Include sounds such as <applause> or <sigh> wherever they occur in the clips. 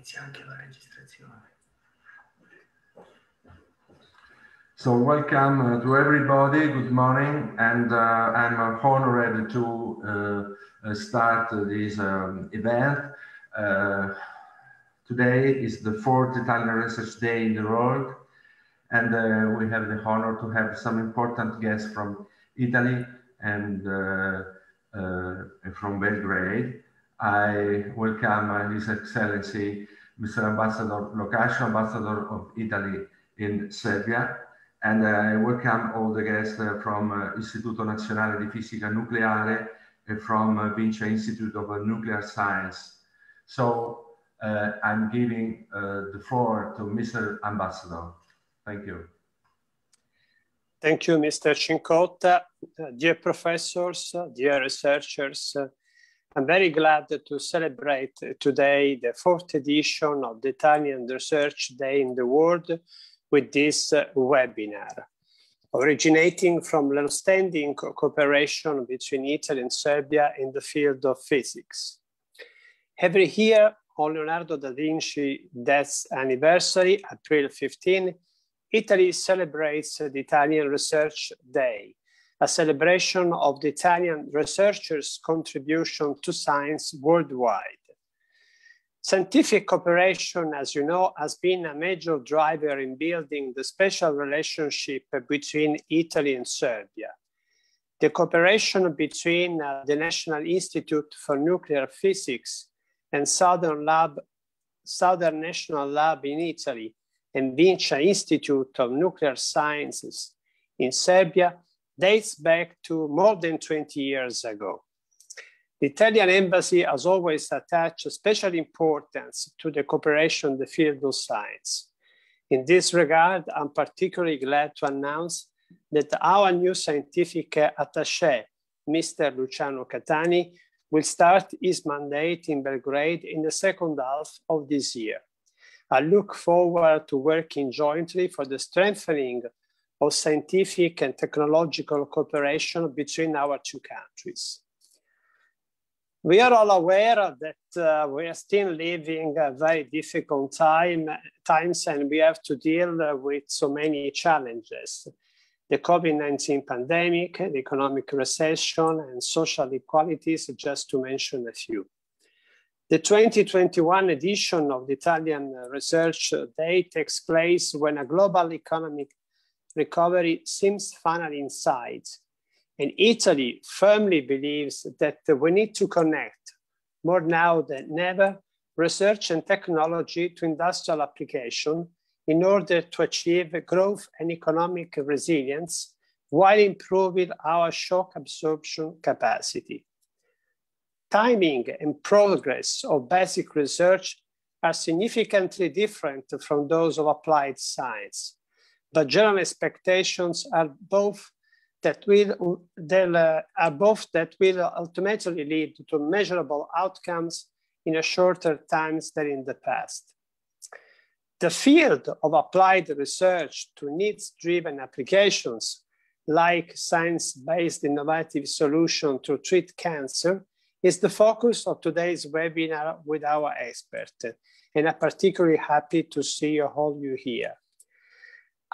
inizia anche la registrazione. So welcome uh, to everybody. Good morning, and uh, I'm uh, honored to uh, uh, start this um, event. Uh, today is the fourth Italian Research Day in the world, and we have the honor to have some important guests from Italy and from Belgrade. I welcome His Excellency, Mr. Ambassador Locascio, Ambassador of Italy in Serbia, and I welcome all the guests uh, from uh, Istituto Nazionale di Fisica Nucleare and from uh, Vinci Institute of uh, Nuclear Science. So uh, I'm giving uh, the floor to Mr. Ambassador. Thank you. Thank you, Mr. Cincotta. Uh, dear professors, dear researchers, I'm very glad to celebrate today the fourth edition of the Italian Research Day in the World with this uh, webinar. Originating from long-standing cooperation between Italy and Serbia in the field of physics. Every year on Leonardo da Vinci death anniversary, April 15, Italy celebrates the Italian Research Day, a celebration of the Italian researchers' contribution to science worldwide. Scientific cooperation, as you know, has been a major driver in building the special relationship between Italy and Serbia. The cooperation between uh, the National Institute for Nuclear Physics and Southern, Lab, Southern National Lab in Italy and Vinci Institute of Nuclear Sciences in Serbia dates back to more than 20 years ago. The Italian embassy has always attached special importance to the cooperation in the field of science. In this regard, I'm particularly glad to announce that our new scientific attaché, Mr. Luciano Catani, will start his mandate in Belgrade in the second half of this year. I look forward to working jointly for the strengthening of scientific and technological cooperation between our two countries. We are all aware that uh, we are still living a very difficult time, times and we have to deal with so many challenges. The COVID-19 pandemic, the economic recession and social inequalities, just to mention a few. The 2021 edition of the Italian Research Day takes place when a global economic recovery seems in sight, And Italy firmly believes that we need to connect more now than never research and technology to industrial application in order to achieve growth and economic resilience while improving our shock absorption capacity. Timing and progress of basic research are significantly different from those of applied science the general expectations are both that will they'll, uh, are both that will ultimately lead to measurable outcomes in a shorter times than in the past. The field of applied research to needs-driven applications like science-based innovative solution to treat cancer is the focus of today's webinar with our expert. And I'm particularly happy to see all you here.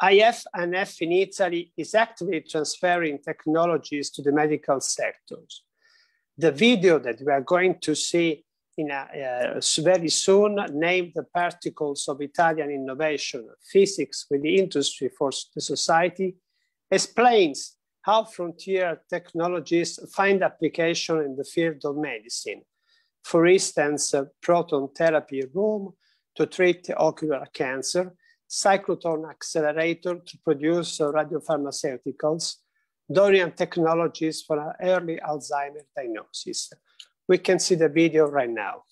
IF and F in Italy is actively transferring technologies to the medical sectors. The video that we are going to see in a, uh, uh very soon named the Particles of Italian Innovation, Physics with the Industry for the Society, explains how frontier technologies find application in the field of medicine. For instance, uh, proton therapy room to treat ocular cancer, cyclotron accelerator to produce radiopharmaceuticals, Dorian technologies for early Alzheimer diagnosis. We can see the video right now.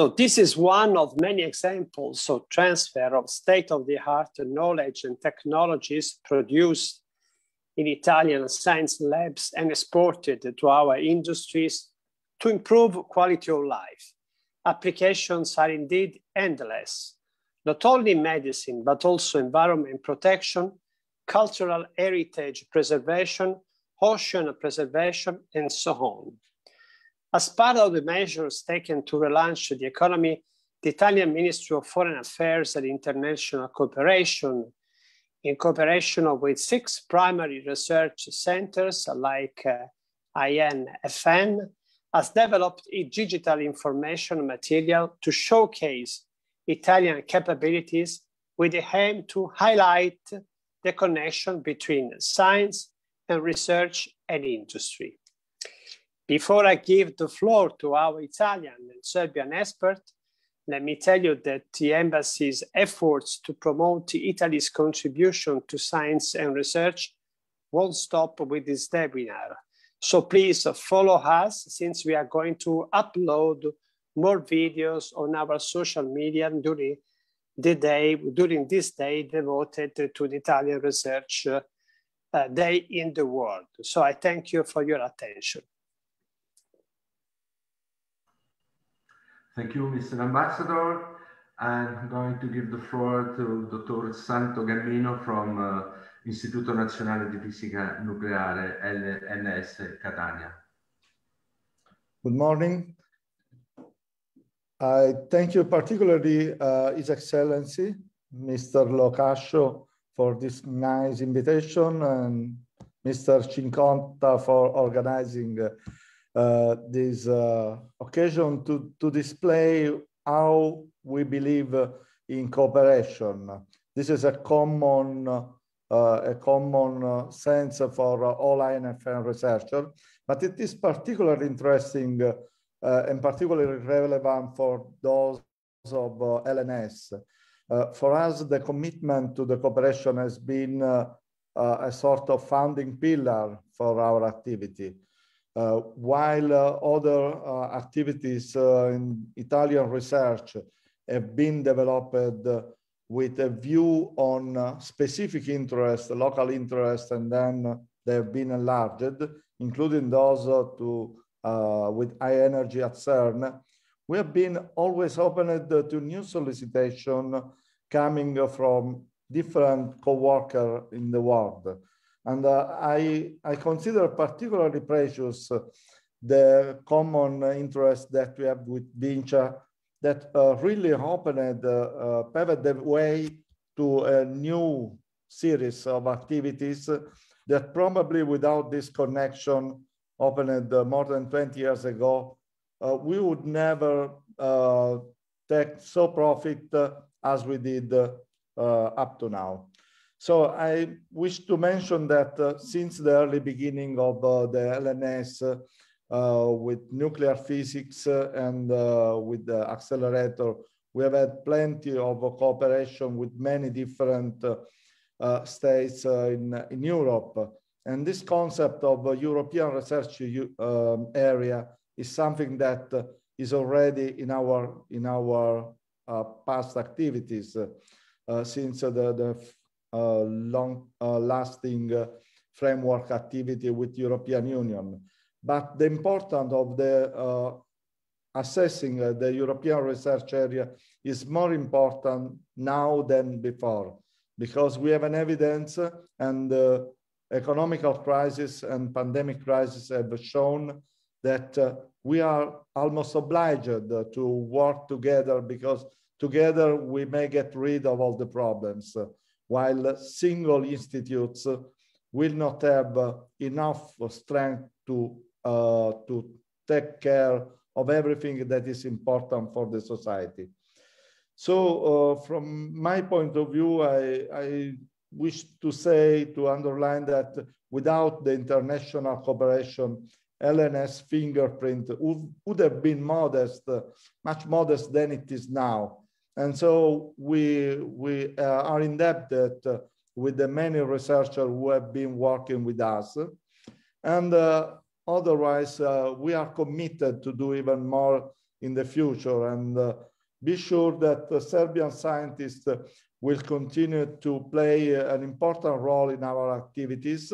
So this is one of many examples of transfer of state-of-the-art knowledge and technologies produced in Italian science labs and exported to our industries to improve quality of life. Applications are indeed endless, not only medicine, but also environment protection, cultural heritage preservation, ocean preservation, and so on. As part of the measures taken to relaunch the economy, the Italian Ministry of Foreign Affairs and International Cooperation, in cooperation with six primary research centers like uh, INFN, has developed a digital information material to showcase Italian capabilities with the aim to highlight the connection between science and research and industry. Before I give the floor to our Italian and Serbian expert, let me tell you that the embassy's efforts to promote Italy's contribution to science and research won't stop with this webinar. So please follow us since we are going to upload more videos on our social media during the day, during this day devoted to the Italian research uh, day in the world. So I thank you for your attention. Thank you, Mr. Ambassador. I'm going to give the floor to Dr. Santo Gambino from uh, Instituto Nazionale di Fisica Nucleare, LNS, Catania. Good morning. I thank you particularly, uh, His Excellency, Mr. Locascio, for this nice invitation and Mr. Cinconta for organizing uh, uh, this uh, occasion to, to display how we believe uh, in cooperation. This is a common, a common sense for all INFN researchers, but it is particularly interesting and particularly relevant for those of LNS. Uh, for us, the commitment to the cooperation has been uh, uh, a sort of founding pillar for our activity while uh, other uh, activities uh, in Italian research have been developed with a view on specific interests, local interests, and then they have been enlarged, including those to, with high energy at CERN, we have been always open to new solicitation coming from different co-worker in the world. And uh, I, I consider particularly precious uh, the common interest that we have with Vincha that uh, really opened, uh, paved the way to a new series of activities that probably without this connection opened more than 20 years ago, uh, we would never uh, take so profit uh, as we did up to now. So I wish to mention that uh, since the early beginning of uh, the LNS uh, with nuclear physics uh, and uh, with the accelerator, we have had plenty of cooperation with many different uh, states in, in Europe. And this concept of European research um, area is something that is already in our, in our past activities. since the, the long lasting uh, framework activity with European Union. But the importance of the uh, assessing uh, the European research area is more important now than before because we have an evidence and the economical crisis and pandemic crisis have shown that uh, we are almost obliged to work together because together we may get rid of all the problems while single institutes will not have enough strength to, uh, to take care of everything that is important for the society. So uh, from my point of view, I, I wish to say, to underline that without the international cooperation, LNS fingerprint would, would have been modest, uh, much modest than it is now. And so we, we uh, are indebted uh, with the many researchers who have been working with us. And uh, otherwise, we are committed to do even more in the future. And be sure that the Serbian scientists will continue to play an important role in our activities.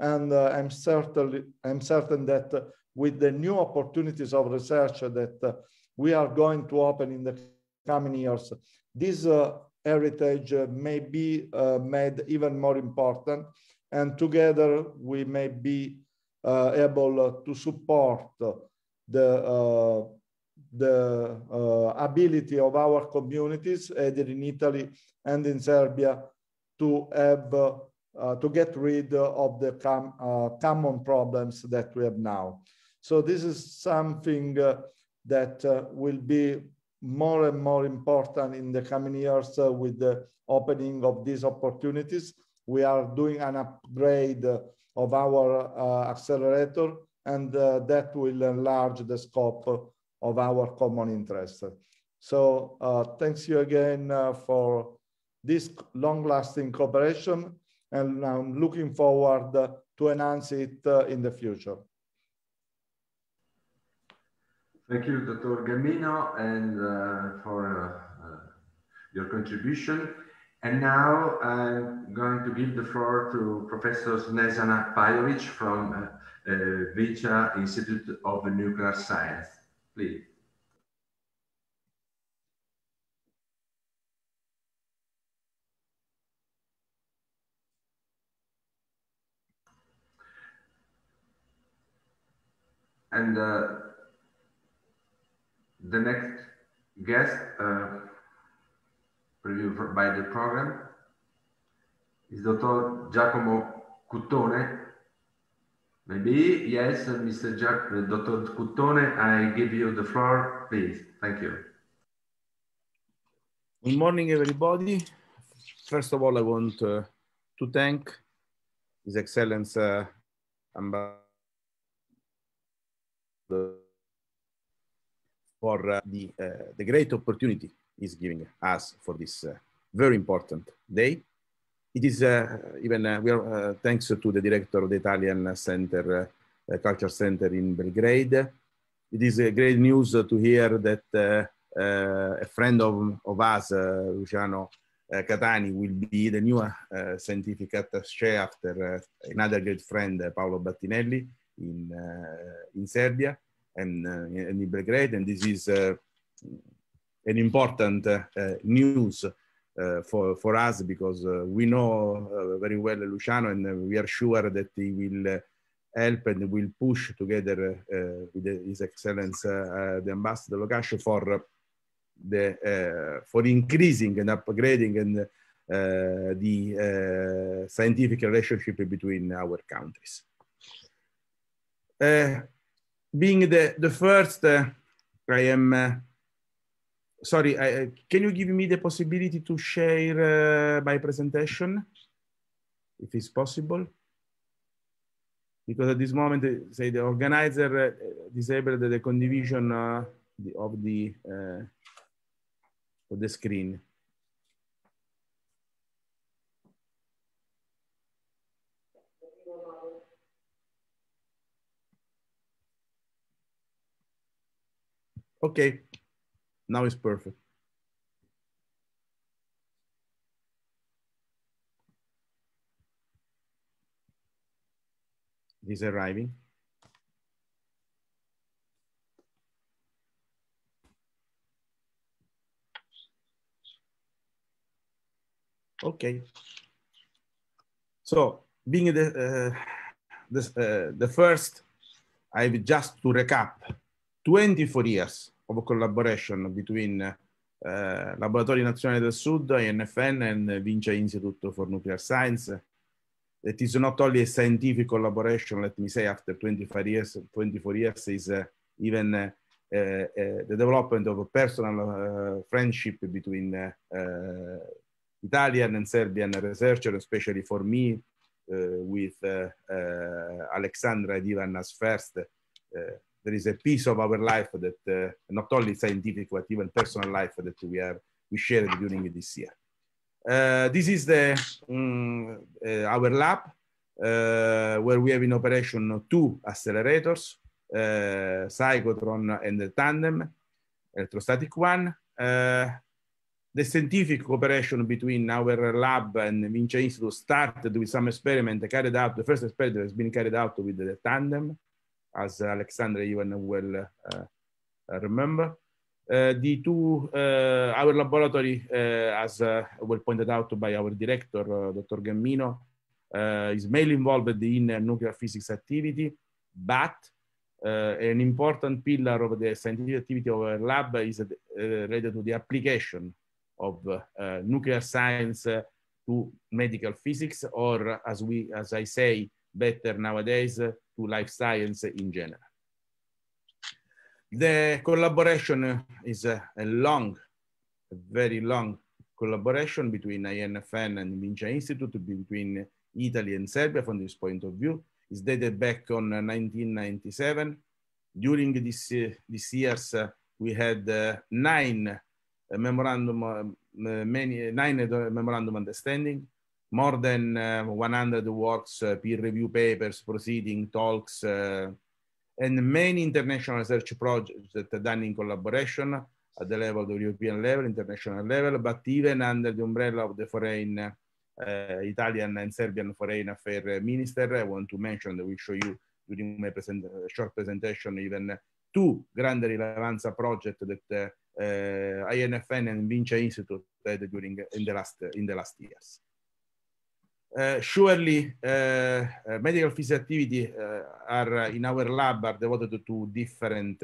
And uh, I'm, certainly, I'm certain that with the new opportunities of research that uh, we are going to open in the coming years. This uh, heritage uh, may be uh, made even more important and together we may be able to support the the uh, ability of our communities, either in Italy and in Serbia, to have uh, uh, to get rid of the com common problems that we have now. So this is something that will be more and more important in the coming years uh, with the opening of these opportunities. We are doing an upgrade uh, of our uh, accelerator and uh, that will enlarge the scope of our common interest. So thanks you again for this long-lasting cooperation and I'm looking forward to enhance it in the future. Thank you, Dr. Gamino, and uh, for uh, uh, your contribution. And now I'm going to give the floor to Professor Snezana Pajovic from uh, uh Institute of Nuclear Science. Please. And uh, the next guest uh, previewed by the program is Dr. Giacomo Cuttone. Maybe, yes, Mr. Jack, Dr. Cuttone, I give you the floor, please. Thank you. Good morning, everybody. First of all, I want uh, to thank His Excellency uh, Ambassador for uh, the, uh, the great opportunity is giving us for this uh, very important day. It is even, we are, thanks to the director of the Italian Center, Culture Center in Belgrade. It is great news to hear that a friend of, of us, Luciano uh, Catani will be the new uh, scientific attaché after uh, another great friend, Paolo Battinelli, in, in Serbia and, uh, and in Belgrade. And this is uh, an important uh, news for, for us because we know very well Luciano and we are sure that he will help and will push together with His Excellence the Ambassador Locascio for the, uh, for increasing and upgrading and uh, the uh, scientific relationship between our countries being the, the first, uh, I am, uh, sorry, I, can you give me the possibility to share uh, my presentation, if it's possible? Because at this moment, uh, say the organizer disabled the condivision of the of the screen. Okay, now it's perfect. He's arriving. Okay. So being the, uh, uh, the first, I've just to recap, 24 years of collaboration between uh, Laboratori Nazionali del Sud, INFN, and Vince Institute for Nuclear Science. It is not only a scientific collaboration, let me say, after 25 years, 24 years is uh, even uh, uh, the development of a personal uh, friendship between uh, Italian and Serbian researchers, especially for me, with Alexandra Divan as first there is a piece of our life that uh, not only scientific but even personal life that we are we shared during this year. Uh, this is the mm, uh, our lab uh, where we have in operation two accelerators, uh, Cyclotron and the Tandem, electrostatic one. the scientific cooperation between our lab and Vinci Institute started with some experiment carried out. The first experiment has been carried out with the tandem as Alexandra even will uh, uh, remember. Uh, the two, our laboratory, as well pointed out by our director, Dr. Gemmino, is mainly involved in nuclear physics activity, but uh, an important pillar of the scientific activity of our lab is uh, related to the application of uh, nuclear science to medical physics, or as we, as I say, better nowadays, to life science in general. The collaboration is a, a long, a very long collaboration between INFN and Vinci Institute, between Italy and Serbia from this point of view, is dated back on 1997. Uh, During this, uh, this years, uh, we had uh, nine uh, memorandum, uh, many, nine memorandum understanding, more than uh, 100 works, uh, peer review papers, proceeding talks, uh, and many international research projects that are done in collaboration at the level, the European level, international level, but even under the umbrella of the foreign, uh, Italian and Serbian foreign affairs minister. I want to mention that we show you during my present, short presentation even two Grande Rilevanza project that uh, INFN and Vinci Institute had during in the last in the last years. Eh, surely, eh, medical physics activity eh, are in our lab are devoted to different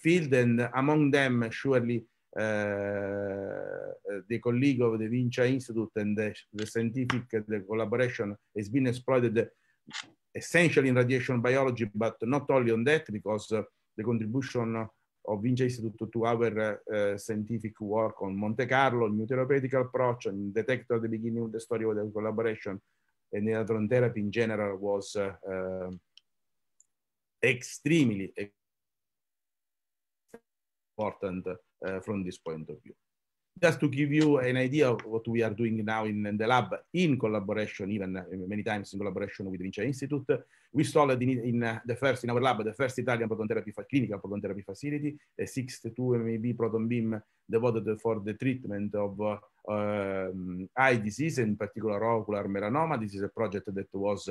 fields, and among them, surely uh, the colleague of the Vinci Institute and the, the scientific the collaboration has been exploited essentially in radiation biology, but not only on that, because uh, the contribution of Institute to our uh, eh, scientific work on Monte Carlo, new therapeutic approach, and detector at the beginning of the story of the collaboration and neutron therapy in general was uh, uh, extremely important eh, from this point of view just to give you an idea of what we are doing now in, in the lab, in collaboration, even uh, many times in collaboration with Vinci Institute, we installed in, in uh, the first, in our lab, the first Italian proton therapy, clinical proton therapy facility, a 62 MAB proton beam devoted for the treatment of uh, um, eye disease, in particular ocular melanoma. This is a project that was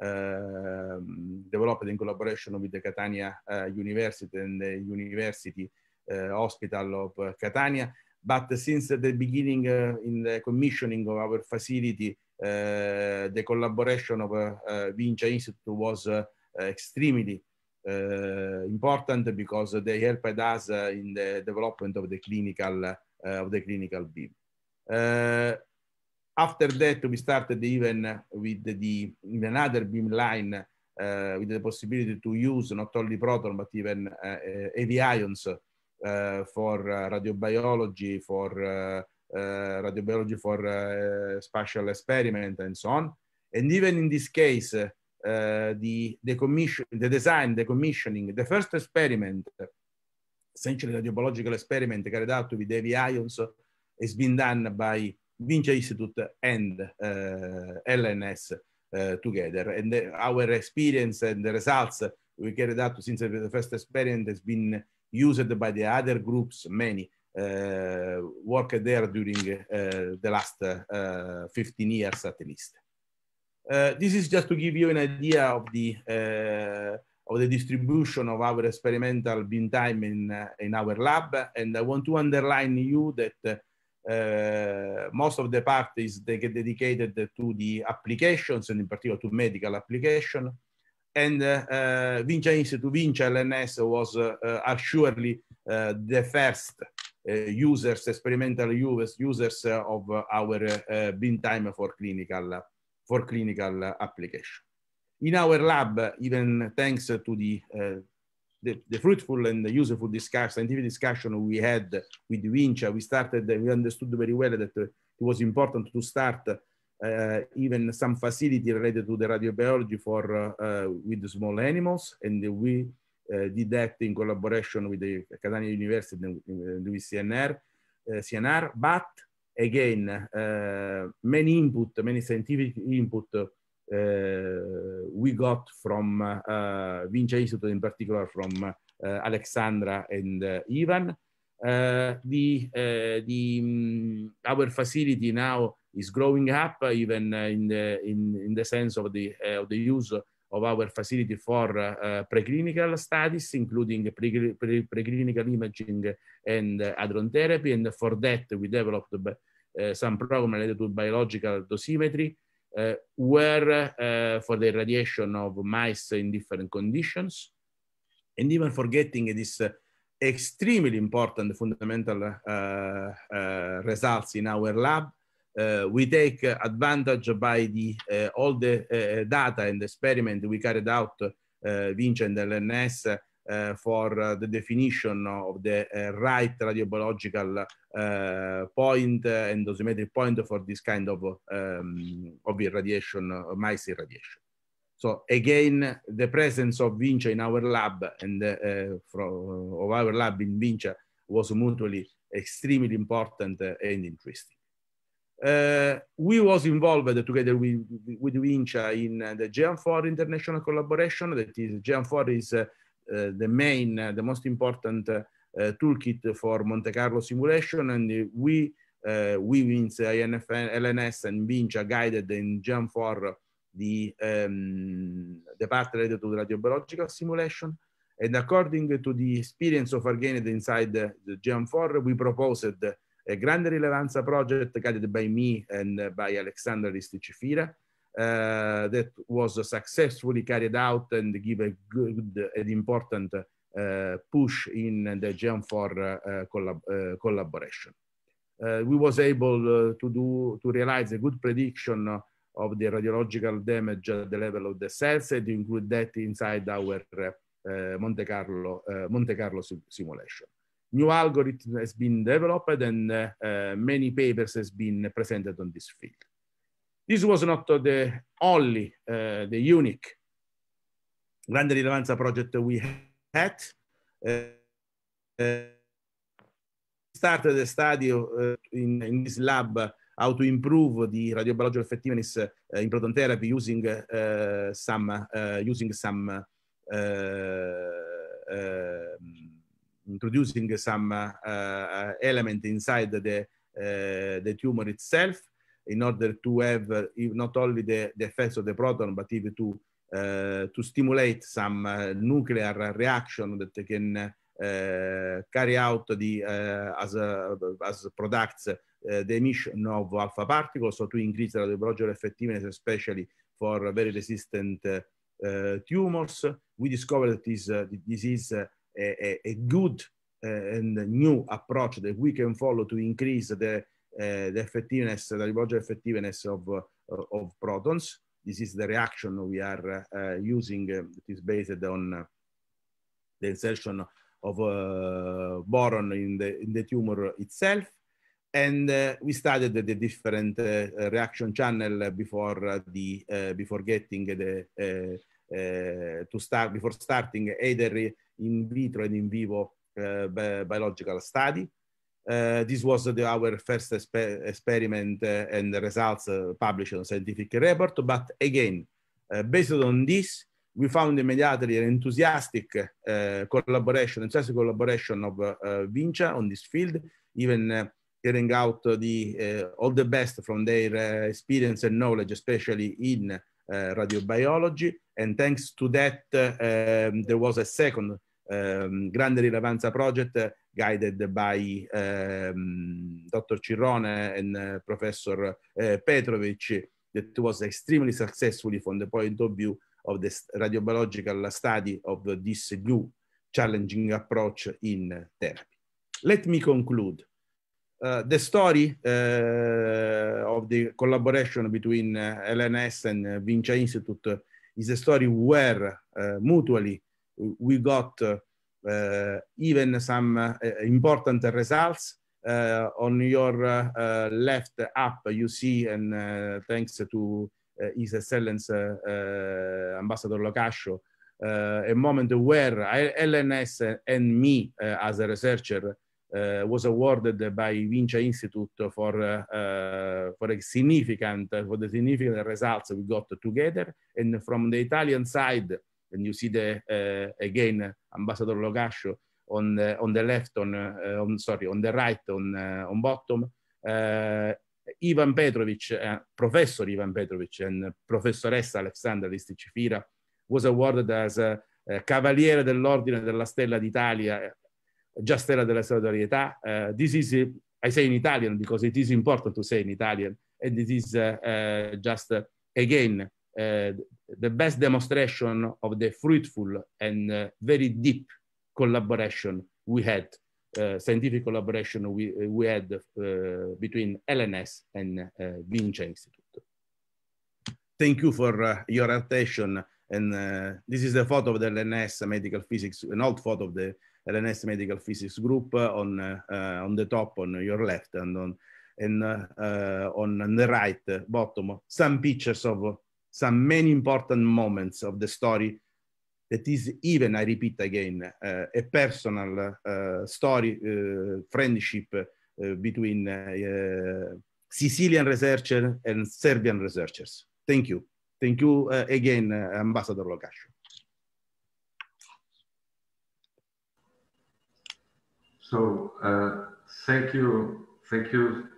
um, developed in collaboration with the Catania University and the University Hospital of Catania. But since the beginning uh, in the commissioning of our facility, uh, the collaboration of uh, Vinci Institute was extremely important because they helped us in the development of the clinical of the clinical beam. after that, we started even with the, the another beam line uh, with the possibility to use not only proton but even uh, ions Eh, for eh, radiobiology, for eh, radiobiology for spatial experiment and so on. And even in this case, the, the, commission, the design, the commissioning, the first experiment, essentially radiobiological experiment carried out with heavy ions, has been done by Vinci Institute and LNS. Uh, together. And the, our experience and the results we carried out since the first experiment has been used by the other groups, many, uh, worked there during uh, the last uh, 15 years at least. Uh, this is just to give you an idea of the, uh, of the distribution of our experimental beam time in, uh, in our lab. And I want to underline you that most of the part is dedicated to the applications and in particular to medical application and Vinci Institute, Vinci LNS was uh, assuredly uh, the first uh, users, experimental users of our uh, bin time for clinical, for clinical application. In our lab, even thanks to the the, the, fruitful and the useful scientific discussion we had with Vinci, we started, we understood very well that it was important to start uh, even some facility related to the radiobiology for uh, uh, with the small animals, and we did that in collaboration with the Catania University and the CNR, CNR. But again, many input, many scientific input uh, we got from uh, uh, Vinci Institute, in particular from Alexandra and Ivan. the, the um, our facility now is growing up uh, even uh, in the in, in the sense of the uh, of the use of our facility for uh, preclinical studies, including pre pre preclinical imaging and uh, adron therapy. And for that, we developed uh, some program related to biological dosimetry, uh, where for the irradiation of mice in different conditions, and even forgetting this extremely important fundamental results in our lab, uh, we take uh, advantage by the, uh, all the data and experiment we carried out, Vinci and LNS, uh, for uh, the definition of the uh, right radiobiological point and dosimetric point for this kind of, um, of irradiation, uh, mice irradiation. So again, the presence of Vinci in our lab and from, of our lab in Vinci was mutually extremely important and interesting. Uh, we was involved together with, with WINCHA in uh, the GM4 international collaboration. That is, GM4 is uh, the main, the most important toolkit for Monte Carlo simulation. And we, we means INFN, LNS and WINCHA guided in GM4 the, um, the part related to the radiobiological simulation. And according to the experience of gained inside the, the GM4, we proposed a eh, grande rilevanza project guided by me and by Alexander Ristichifira eh, that was successfully carried out and give a good and important eh, push in the GM4 collab collaboration. we was able to do to realize a good prediction of the radiological damage at the level of the cells and include that inside our uh, Monte Carlo, uh, Monte Carlo sim simulation. new algorithm has been developed and uh, uh, many papers has been presented on this field. This was not the only, uh, the unique grande rilevanza project we had. Eh, started a study in, in, this lab how to improve the radiobiological effectiveness in proton therapy using some, using some um, introducing some uh, uh, element inside the, uh, the tumor itself in order to have not only the, the effects of the proton, but even to, to stimulate some nuclear reaction that can uh, carry out the uh, as as products uh, the emission of alpha particles, so to increase the radiobroger effectiveness, especially for very resistant tumors. We discovered that this, this is a, a good eh, and new approach that we can follow to increase the, eh, the effectiveness, the biological effectiveness of, eh, of protons. This is the reaction we are using. it is based on the insertion of uh, boron in the, in the tumor itself. And uh, we studied the, the different uh, reaction channel before the before getting the Eh, to start before starting either in vitro and in vivo eh, biological study. Eh, this was the, our first exper experiment and the results published on scientific report. But again, based on this, we found immediately an enthusiastic uh, collaboration, enthusiastic collaboration of uh, uh, Vinca on this field, even uh, getting out the, all the best from their experience and knowledge, especially in Eh, radiobiology. And thanks to that, eh, um, there was a second um, Grande Rilevanza project eh, guided by um, Dr. Cirrone and Professor Petrovic that was extremely successful from the point of view of the radiobiological study of this new challenging approach in therapy. Let me conclude uh, the story uh, of the collaboration between uh, LNS and uh, Institute is a story where mutually we got even some important results. on your left up, you see, and thanks to His Excellence Ambassador Locascio, a moment where LNS and me as a researcher uh, was awarded by Vincia Institute for, uh, for, a significant, for the significant results we got together. And from the Italian side, and you see the, eh, again, Ambassador Logascio on the, on the left, on, on sorry, on the right, on, on bottom, Ivan Petrovic, Professor Ivan Petrovic and Professoressa Alexandra Listicifira was awarded as a, Cavaliere dell'Ordine della Stella d'Italia Justella della solidarietà. Uh, this is, I say in Italian because it is important to say in Italian, and this uh, eh, just again eh, the best demonstration of the fruitful and very deep collaboration we had, scientific collaboration we, we had between LNS and uh, Vinci Institute. Thank you for uh, your attention. And uh, this is the photo of the LNS Medical Physics, an old photo of the LNS Medical Physics Group on, uh, on the top, on your left, and on, and, uh, on the right bottom, some pictures of some many important moments of the story that is even, I repeat again, uh, a personal uh, story, uh, friendship between Sicilian researchers and Serbian researchers. Thank you. Thank you again, Ambassador Locascio. So uh, thank you, thank you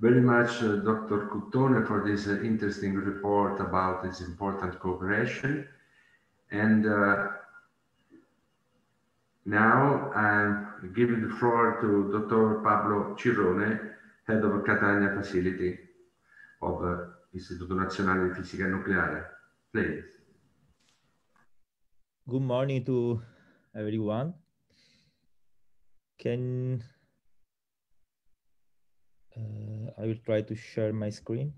very much, uh, Dr. Cutone, for this uh, interesting report about this important cooperation. And uh, now I'm giving the floor to Dr. Pablo Cirone, head of Catania facility of uh, Istituto Nazionale di Fisica Nucleare. Please. Good morning to everyone. Can uh, I will try to share my screen.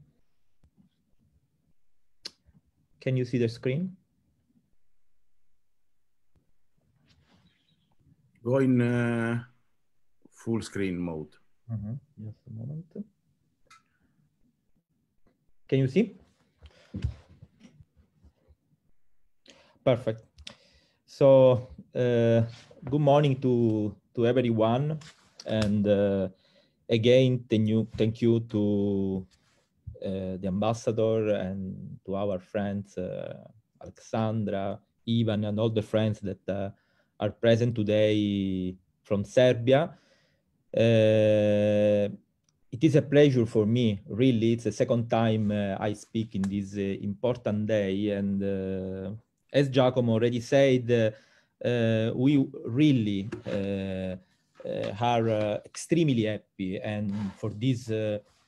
Can you see the screen? Go in uh, full screen mode. Mm -hmm. Just a moment. Can you see? Perfect. So uh, good morning to to everyone. And uh, again, thank you, thank you to uh, the ambassador and to our friends, uh, Alexandra, Ivan, and all the friends that uh, are present today from Serbia. it is a pleasure for me, really. It's the second time I speak in this important day. And as Giacomo already said, uh, we really uh, uh, are extremely happy and for this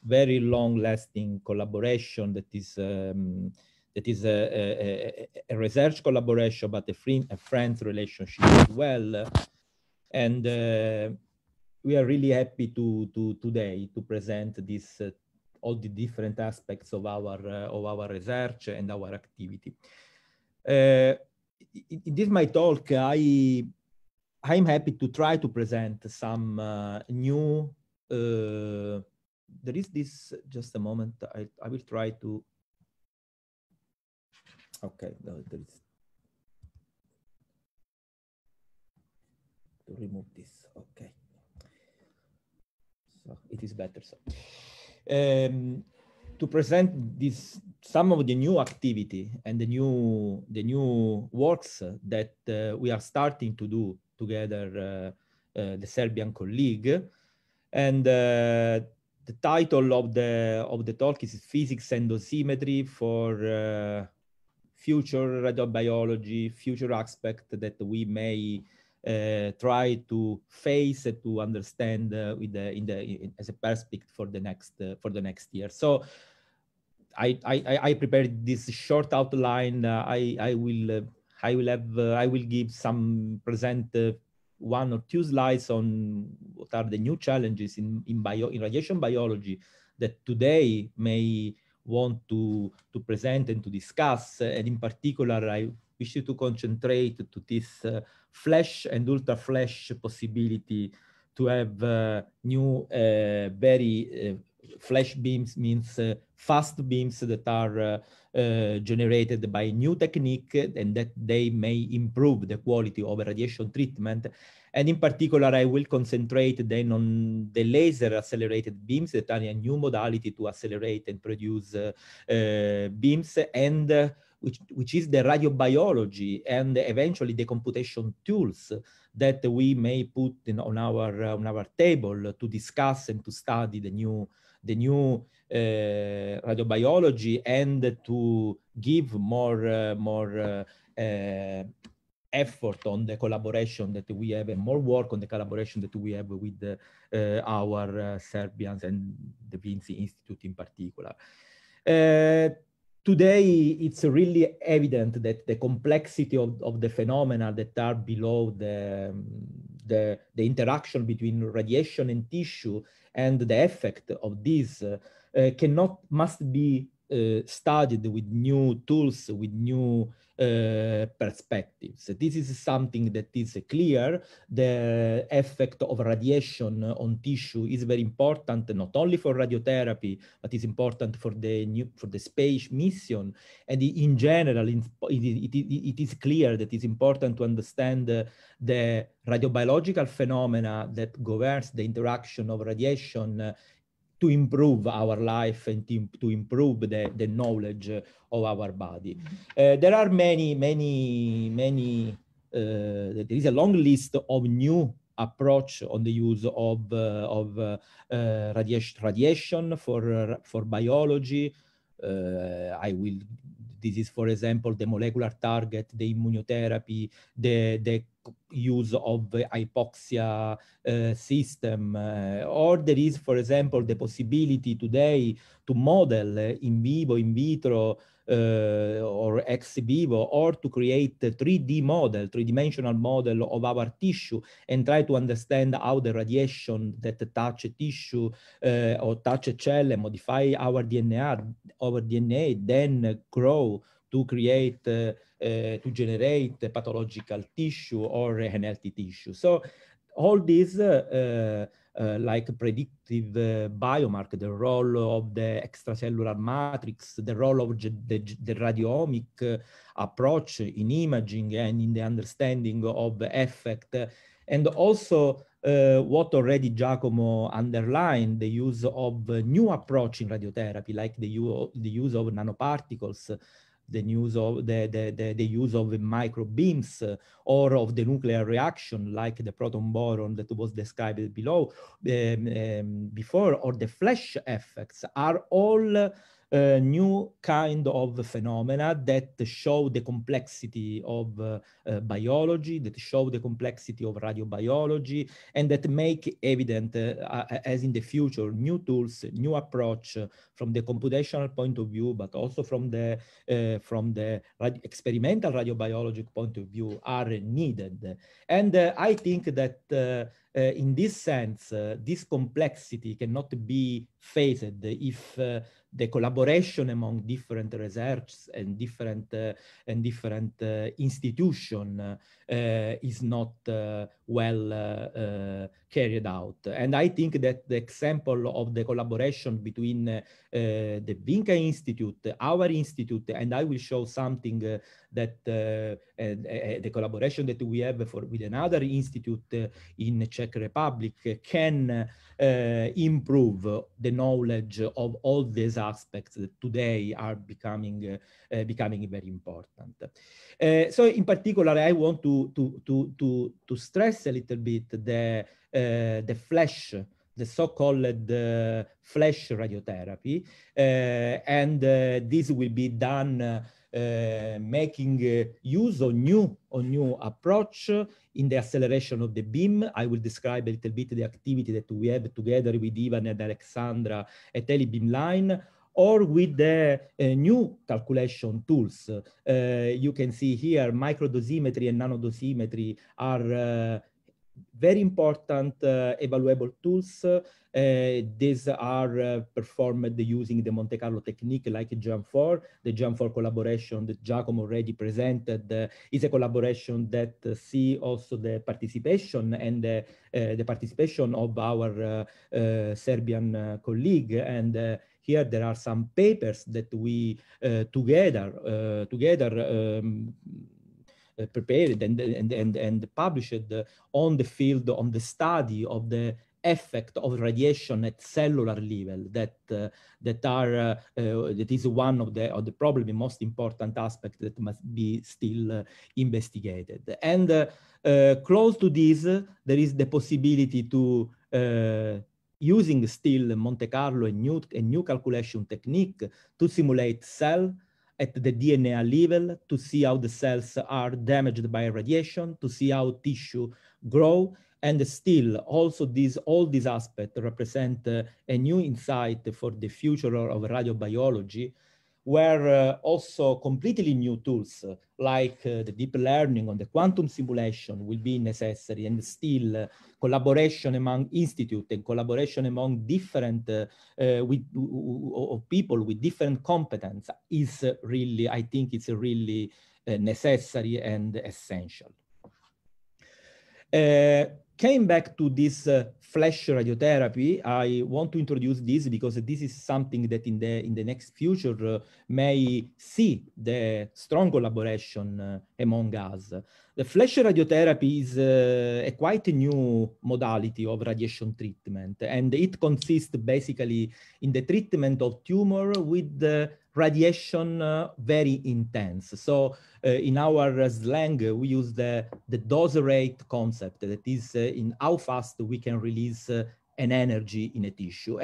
very long-lasting collaboration that is um, that is a, a, a, research collaboration, but a friend a friend relationship as well. And uh, we are really happy to to today to present this uh, all the different aspects of our uh, of our research and our activity in this my talk, I I'm happy to try to present some uh, new. Uh, there is this. Just a moment. I I will try to. Okay, no, there is. To remove this. Okay. So it is better. So. Um, to present this some of the new activity and the new the new works that uh, we are starting to do together uh, uh the Serbian colleague and uh, the title of the of the talk is physics and dosimetry for uh, future radiobiology future aspect that we may uh, try to face to understand uh, with the, in the in, as a perspective for the next for the next year. So I, I, I prepared this short outline. Uh, I, I will uh, I will have uh, I will give some present uh, one or two slides on what are the new challenges in in bio in radiation biology that today may want to to present and to discuss. And in particular, I wish you to concentrate to this uh, flash and ultra flash possibility to have new very flash beams means uh, fast beams that are uh, uh, generated by new technique and that they may improve the quality of radiation treatment. And in particular, I will concentrate then on the laser accelerated beams that are a new modality to accelerate and produce uh, beams and which, which is the radiobiology and eventually the computation tools that we may put in, on, our, uh, on our table to discuss and to study the new the new eh, radiobiology and to give more, eh, more eh, effort on the collaboration that we have and more work on the collaboration that we have with uh, our uh, Serbians and the Vinci Institute in particular. today, it's really evident that the complexity of, of the phenomena that are below the, the, the interaction between radiation and tissue and the effect of this uh, cannot, must be uh, studied with new tools, with new uh, perspectives. This is something that is clear. The effect of radiation on tissue is very important, not only for radiotherapy, but is important for the new, for the space mission. And in general, it, it, it is clear that it's important to understand the radiobiological phenomena that governs the interaction of radiation to improve our life and to improve the, the knowledge of our body. Uh, there are many, many, many, uh, there is a long list of new approach on the use of, uh, of uh, radiation, radiation for, for biology. I will, this is, for example, the molecular target, the immunotherapy, the, the use of the hypoxia uh, system, uh, or there is, for example, the possibility today to model uh, in vivo, in vitro, uh, or ex vivo, or to create a 3D model, three-dimensional model of our tissue and try to understand how the radiation that touch tissue uh, or touch a cell and modify our DNA, our DNA then grow to create, uh, to generate pathological tissue or healthy tissue. So all these eh, like predictive biomarker, the role of the extracellular matrix, the role of the, the radiomic approach in imaging and in the understanding of the effect, and also uh, what already Giacomo underlined, the use of new approach in radiotherapy, like the, the use of nanoparticles, the, news of the, the, the, the use of the micro beams uh, or of the nuclear reaction like the proton boron that was described below um, um, before or the flash effects are all uh, new kind of phenomena that show the complexity of uh, uh, biology, that show the complexity of radiobiology, and that make evident, uh, as in the future, new tools, new approach from the computational point of view, but also from the uh, from the radio experimental radiobiologic point of view are needed. And uh, I think that uh, in this sense, uh, this complexity cannot be faced if uh, the collaboration among different research and different and different institution is not well carried out. And I think that the example of the collaboration between uh, the Binca Institute, our institute, and I will show something uh, that uh, the collaboration that we have for, with another institute in Czech Republic can improve the knowledge of all these aspects that today are becoming becoming very important. so in particular, I want to, to, to, to, to stress a little bit the, the flash the so-called uh, flash radiotherapy. Uh, and uh, this will be done uh, making use of new, of new approach in the acceleration of the beam. I will describe a little bit the activity that we have together with Ivan and Alexandra at Eli line, or with the uh, new calculation tools. Uh, you can see here microdosimetry and nanodosimetry are uh, very important uh, evaluable tools. Uh, these are uh, performed using the Monte Carlo technique like JAM4. The JAM4 collaboration that Giacomo already presented is a collaboration that uh, see also the participation and the participation of our Serbian colleague and here there are some papers that we together together um, uh, prepared and, and, and, and published on the field, on the study of the effect of radiation at cellular level that uh, that are uh, uh, that is one of the of the probably most important aspect that must be still uh, investigated and uh, close to this there is the possibility to using still Monte Carlo and new, a new calculation technique to simulate cell at the DNA level to see how the cells are damaged by radiation, to see how tissue grow. And still, also these, all these aspects represent uh, a new insight for the future of radiobiology were uh, also completely new tools uh, like uh, the deep learning on the quantum simulation will be necessary and still collaboration among institute and collaboration among different with people with different competence is really, I think it's really necessary and essential. Uh, came back to this uh, flash radiotherapy, I want to introduce this because this is something that in the in the next future uh, may see the strong collaboration uh, among us. The flash radiotherapy is uh, a quite new modality of radiation treatment, and it consists basically in the treatment of tumor with uh, radiation uh, very intense. So uh, in our uh, slang, we use the, the dose rate concept that is uh, in how fast we can release is eh, an energy in a tissue.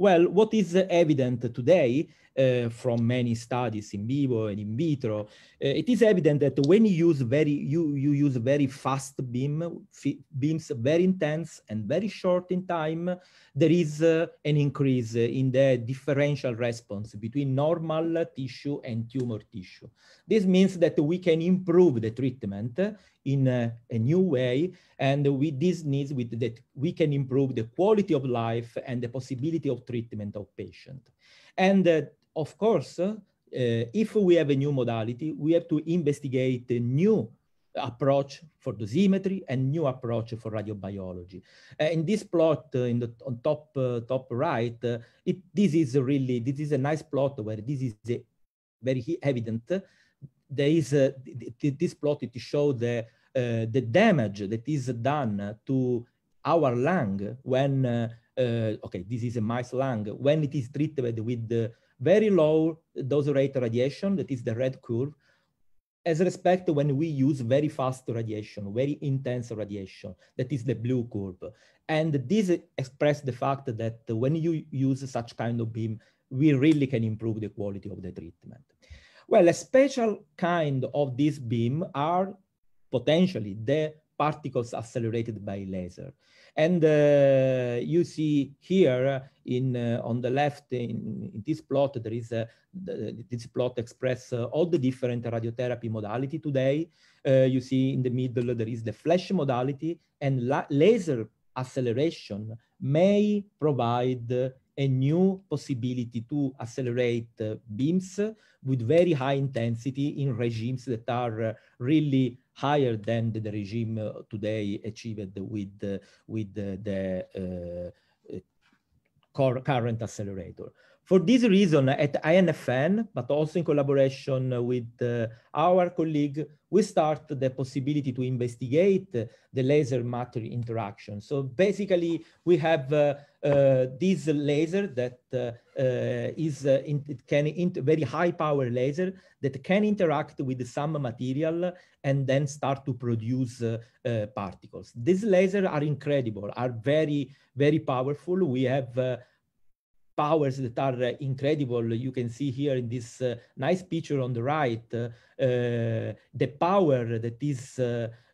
Well, what is evident today uh, from many studies in vivo and in vitro, uh, it is evident that when you use very you you use very fast beam beams, very intense and very short in time, there is uh, an increase in the differential response between normal tissue and tumor tissue. This means that we can improve the treatment in a, a new way, and with this needs, with that we can improve the quality of life and the possibility of treatment of patient. And uh, of course, uh, if we have a new modality, we have to investigate a new approach for dosimetry and new approach for radiobiology. Uh, in this plot uh, in the on top uh, top right, uh, it, this is really this is a nice plot where this is very evident. There is a, this plot it shows the the damage that is done to our lung when uh, okay, this is a mice lung. When it is treated with the very low dose rate radiation, that is the red curve, as respect when we use very fast radiation, very intense radiation, that is the blue curve. And this express the fact that when you use such kind of beam, we really can improve the quality of the treatment. Well, a special kind of this beam are potentially the particles accelerated by laser. And uh, you see here uh, in uh, on the left in, in, this plot, there is a, uh, the, this plot express uh, all the different radiotherapy modality today. Uh, you see in the middle, there is the flash modality and la laser acceleration may provide a new possibility to accelerate beams with very high intensity in regimes that are really higher than the, the regime uh, today achieved with, uh, with uh, the, the current accelerator. For this reason, at INFN, but also in collaboration with uh, our colleague, we start the possibility to investigate the laser matter interaction. So basically, we have uh, uh, this laser that uh, uh, is uh, in, can very high power laser that can interact with some material and then start to produce particles. These lasers are incredible, are very, very powerful. We have powers that are uh, incredible. You can see here in this uh, nice picture on the right, uh, the power that is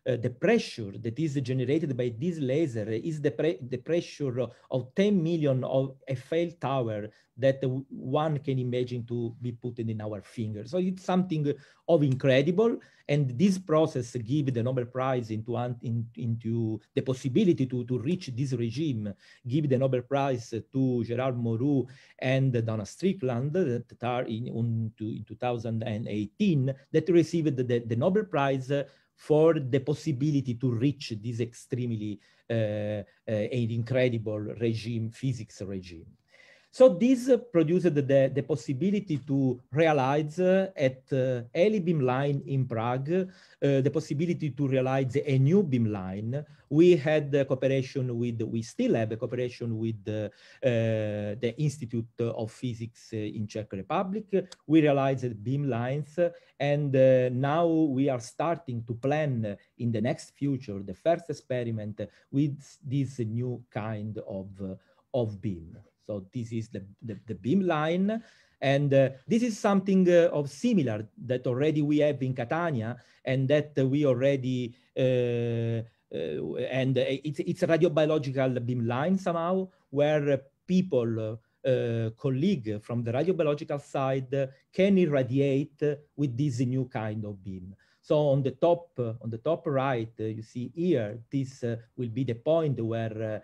uh, the pressure that is generated by this laser is the, the pressure of 10 million of a failed tower that one can imagine to be put in our finger. So it's something of incredible. And this process give the Nobel Prize into, into the possibility to, to reach this regime, give the Nobel Prize to Gerard Moreau and Donna Strickland that are in, in, 2018 that received the, the Nobel Prize for the possibility to reach this extremely uh, uh and incredible regime, physics regime. So this uh, produced the, the, the, possibility to realize uh, at uh, beam line in Prague, uh, the possibility to realize a new beam line. We had cooperation with, we still have a cooperation with the uh, Institute of Physics uh, in Czech Republic. We realized beam lines, and now we are starting to plan in the next future, the first experiment with this new kind of, of beam. So this is the, the, the beam line. And uh, this is something uh, of similar that already we have in Catania and that uh, we already, uh, uh, and uh, it's, it's a radiobiological beam line somehow, where people, colleague from the radiobiological side can irradiate with this new kind of beam. So on the top, on the top right, you see here, this will be the point where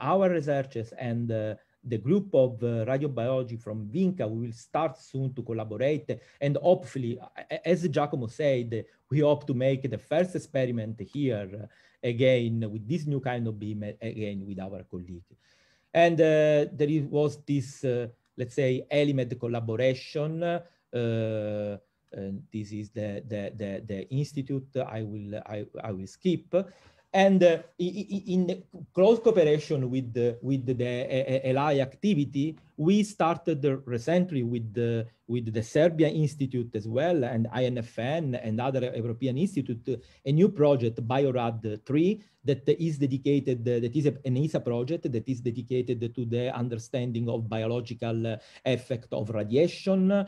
our researchers and the group of uh, radiobiology from Vinca will start soon to collaborate. And hopefully, as Giacomo said, we hope to make the first experiment here again with this new kind of beam again with our colleague. And uh, there was this, uh, let's say, element collaboration. Uh, this is the, the, the, the institute I will, I, I will skip. And uh, in close cooperation with the, uh, with the AI uh, uh, activity, we started recently with the, with the Serbia Institute as well and INFN and other European institute, a new project, BioRad 3, that is dedicated, that is an ESA project that is dedicated to the understanding of biological effect of radiation uh,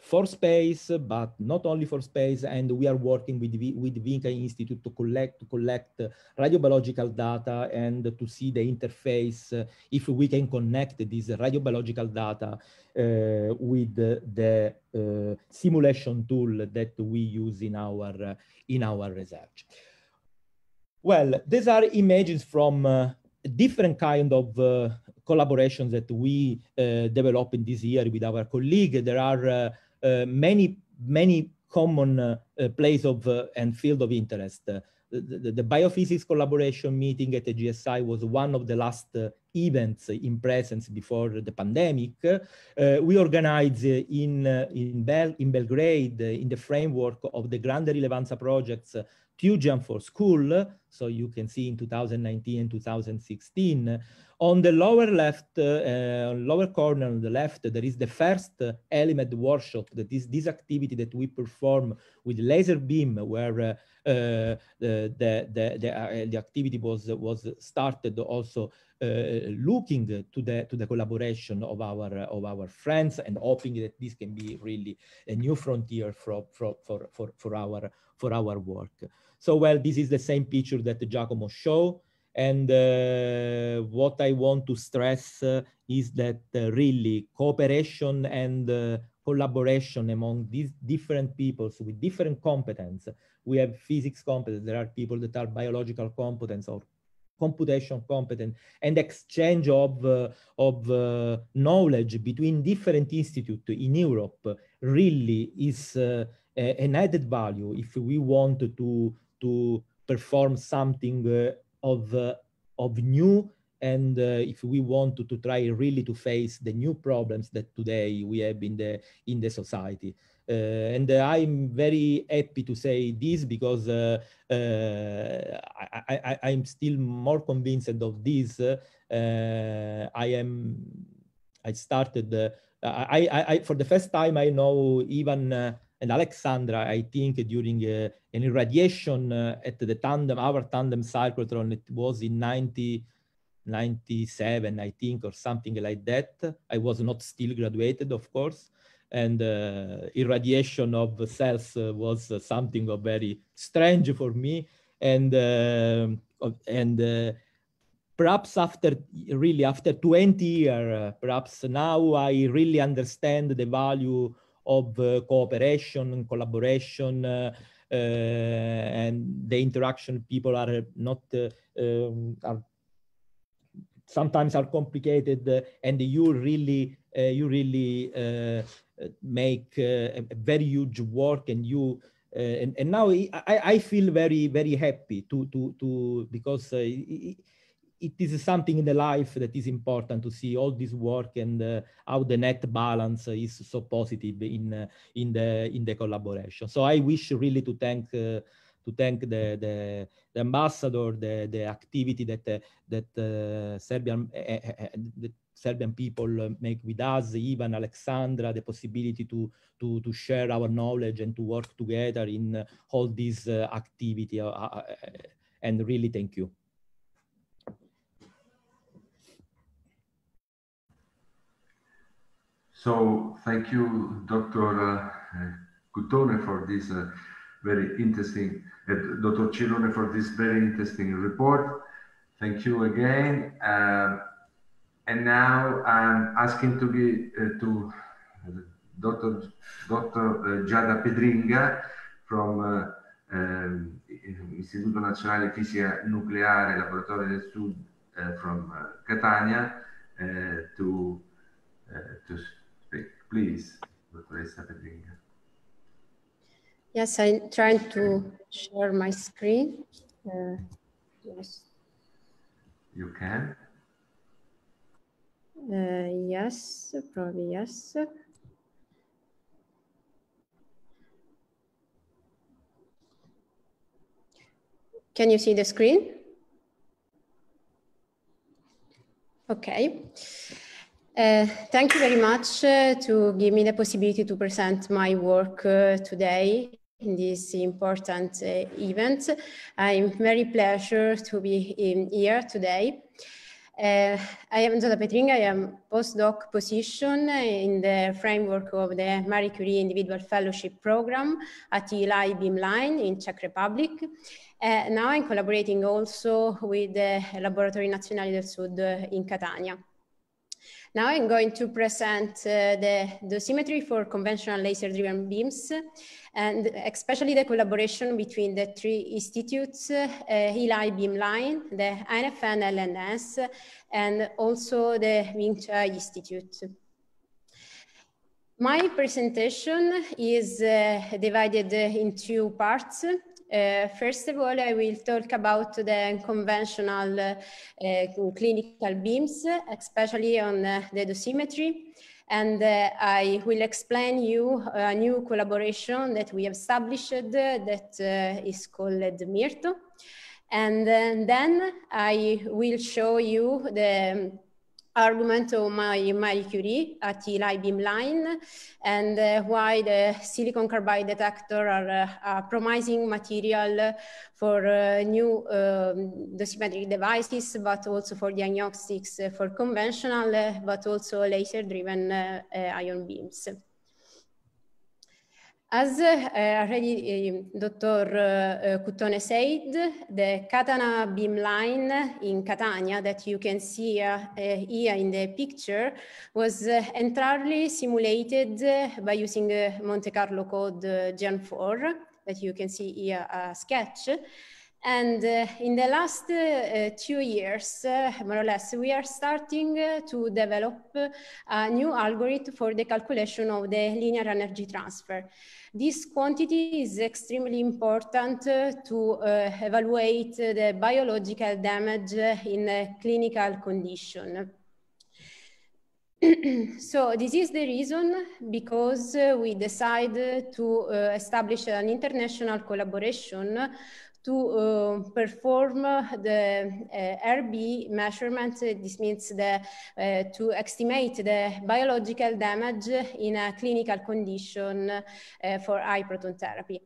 for space, but not only for space. And we are working with, with Vinca Institute to collect, to collect radiobiological data and to see the interface, uh, if we can connect these radiobiological data uh, with the uh, simulation tool that we use in our, in our research. Well, these are images from eh, different kind of collaborations that we developed in this year with our colleague. There are many, many common place of and field of interest the, the, biophysics collaboration meeting at the GSI was one of the last uh, events in presence before the pandemic. Uh, we organized uh, in, uh, in, Bel in Belgrade uh, in the framework of the Grande Rilevanza projects Tujan for School. So you can see in 2019 and 2016, on the lower left, uh, uh lower corner on the left, there is the first uh, element workshop that is this activity that we perform with laser beam where uh, the, the, the, the, activity was, was started also uh, looking to the to the collaboration of our uh, of our friends and hoping that this can be really a new frontier for for for for, for our for our work. So well, this is the same picture that Giacomo showed. And uh, what I want to stress uh, is that uh, really cooperation and uh, collaboration among these different peoples with different competence. We have physics competence, there are people that are biological competence or computation competence and exchange of, uh, of uh, knowledge between different institutes in Europe really is an added value if we want to, to perform something of, uh, of new and uh, if we want to, to try really to face the new problems that today we have in the in the society uh, and uh, i'm very happy to say this because uh, uh, I, am still more convinced of this i am i started I, I, I for the first time i know even and Alexandra, I think during uh, eh, an irradiation uh, eh, at the tandem, our tandem cyclotron, it was in 1997, I think, or something like that. I was not still graduated, of course. And uh, irradiation of cells was something very strange for me. And, and perhaps after really after 20 years, perhaps now I really understand the value of uh, cooperation and collaboration uh, uh, and the interaction people are not um, are sometimes are complicated and you really you really make a very huge work and you uh, and, and, now I, I feel very very happy to to to because uh, it is something in the life that is important to see all this work and uh, how the net balance is so positive in uh, in the in the collaboration. So I wish really to thank uh, to thank the, the, the ambassador, the the activity that uh, uh, eh, eh, eh, that Serbian the Serbian people uh, make with us, Ivan, Alexandra, the possibility to to to share our knowledge and to work together in all this activity. and really, thank you. So thank you, Dr. Gutone, uh, for this uh, very interesting, uh, Dr. Cirone for this very interesting report. Thank you again. Um, and now I'm asking to be, to Dr. Dr. Giada Pedringa from uh, um, Istituto Nazionale Fisica Nucleare Laboratorio del Sud uh, from uh, Catania to, to Please, Pedrinha. Yes, I'm trying to share my screen. Uh, yes. You can? Uh, yes, probably yes. Can you see the screen? Okay. Uh, thank you very much uh, to give me the possibility to present my work uh, today in this important uh, event. I'm very pleased to be here today. Uh, I am Zoda Petringa. I am postdoc position in the framework of the Marie Curie Individual Fellowship Program at Eli Beamline in Czech Republic. now I'm collaborating also with the Laboratory Nazionale del Sud in Catania. Now I'm going to present uh, the dosimetry for conventional laser-driven beams, and especially the collaboration between the three institutes, uh, Eli Beamline, the INFN LNS, and also the Winter Institute. My presentation is uh, divided uh, in two parts. Uh, first of all, I will talk about the unconventional uh, eh, uh, clinical beams, especially on eh, the dosimetry. And I will explain you a new collaboration that we established that is called MIRTO. And then I will show you the Argument of my Marie Curie at Eli Beamline and uh, why the silicon carbide detector are uh, a promising material for uh, new um, dosimetric devices, but also for diagnostics uh, for conventional, uh, but also laser driven uh, ion beams. As uh, already uh, eh, Dr. Eh, Cutone said, the Catana beamline in Catania that you can see here in the picture was entirely simulated by using Monte Carlo code Gen 4 that you can see here a sketch. And uh, in the last uh, uh, two years, uh, more or less, we are starting uh, to develop uh, a new algorithm for the calculation of the linear energy transfer. This quantity is extremely important to evaluate the biological damage in a clinical condition. <clears throat> so this is the reason because we decided to establish an international collaboration to uh, perform uh, the uh, RB measurement. This means the, to estimate the biological damage in a clinical condition for high proton therapy.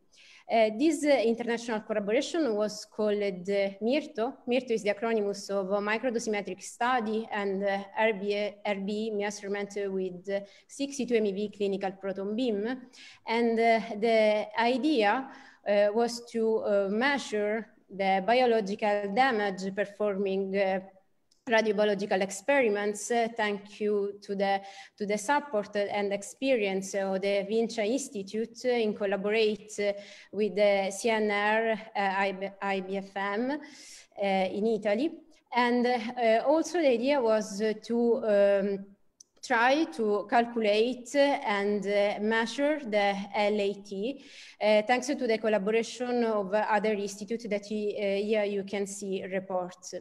Uh, this uh, international collaboration was called uh, MIRTO. MIRTO is the acronym of microdosimetric study and uh, RB, RB measurement with 62 MeV clinical proton beam. And the idea uh, was to uh, measure the biological damage performing uh, radiobiological experiments. Uh, thank you to the, to the support and experience of the Vinci Institute in collaborate with the CNR uh, IB, IBFM uh, in Italy. And also the idea was to um, try to calculate and uh, measure the LAT uh, thanks to the collaboration of other institutes that uh, here you can see reports.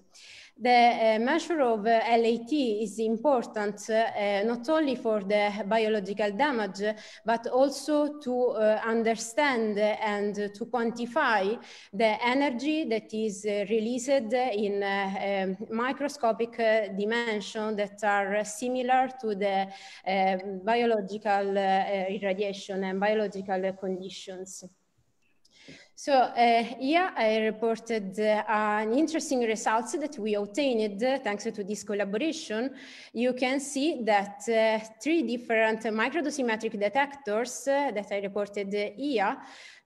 The uh, measure of uh, LAT is important uh, not only for the biological damage, but also to understand and to quantify the energy that is released in um, microscopic dimensions that are similar to the biological irradiation and biological conditions. So uh, here I reported uh, an interesting results that we obtained uh, thanks to this collaboration. You can see that uh, three different microdosimetric detectors uh, that I reported uh, here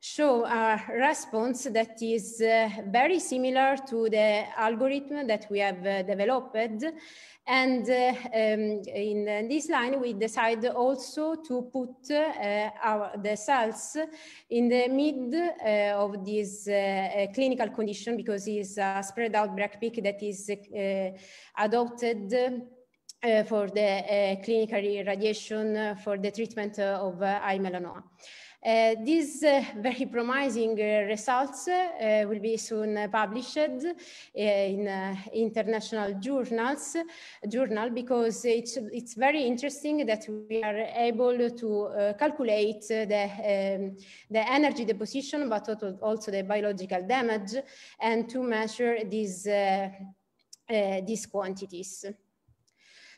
show a response that is uh, very similar to the algorithm that we have uh, developed. And uh, um, in this line, we decide also to put uh, our, the cells in the mid uh, of this uh, clinical condition because it's a spread out peak that is adopted for the clinical irradiation for the treatment of eye melanoma. Uh, these uh, very promising uh, results uh, will be soon published uh, in uh, international journals journal because it's, it's very interesting that we are able to calculate the, um, the energy deposition but also the biological damage and to measure these, these quantities.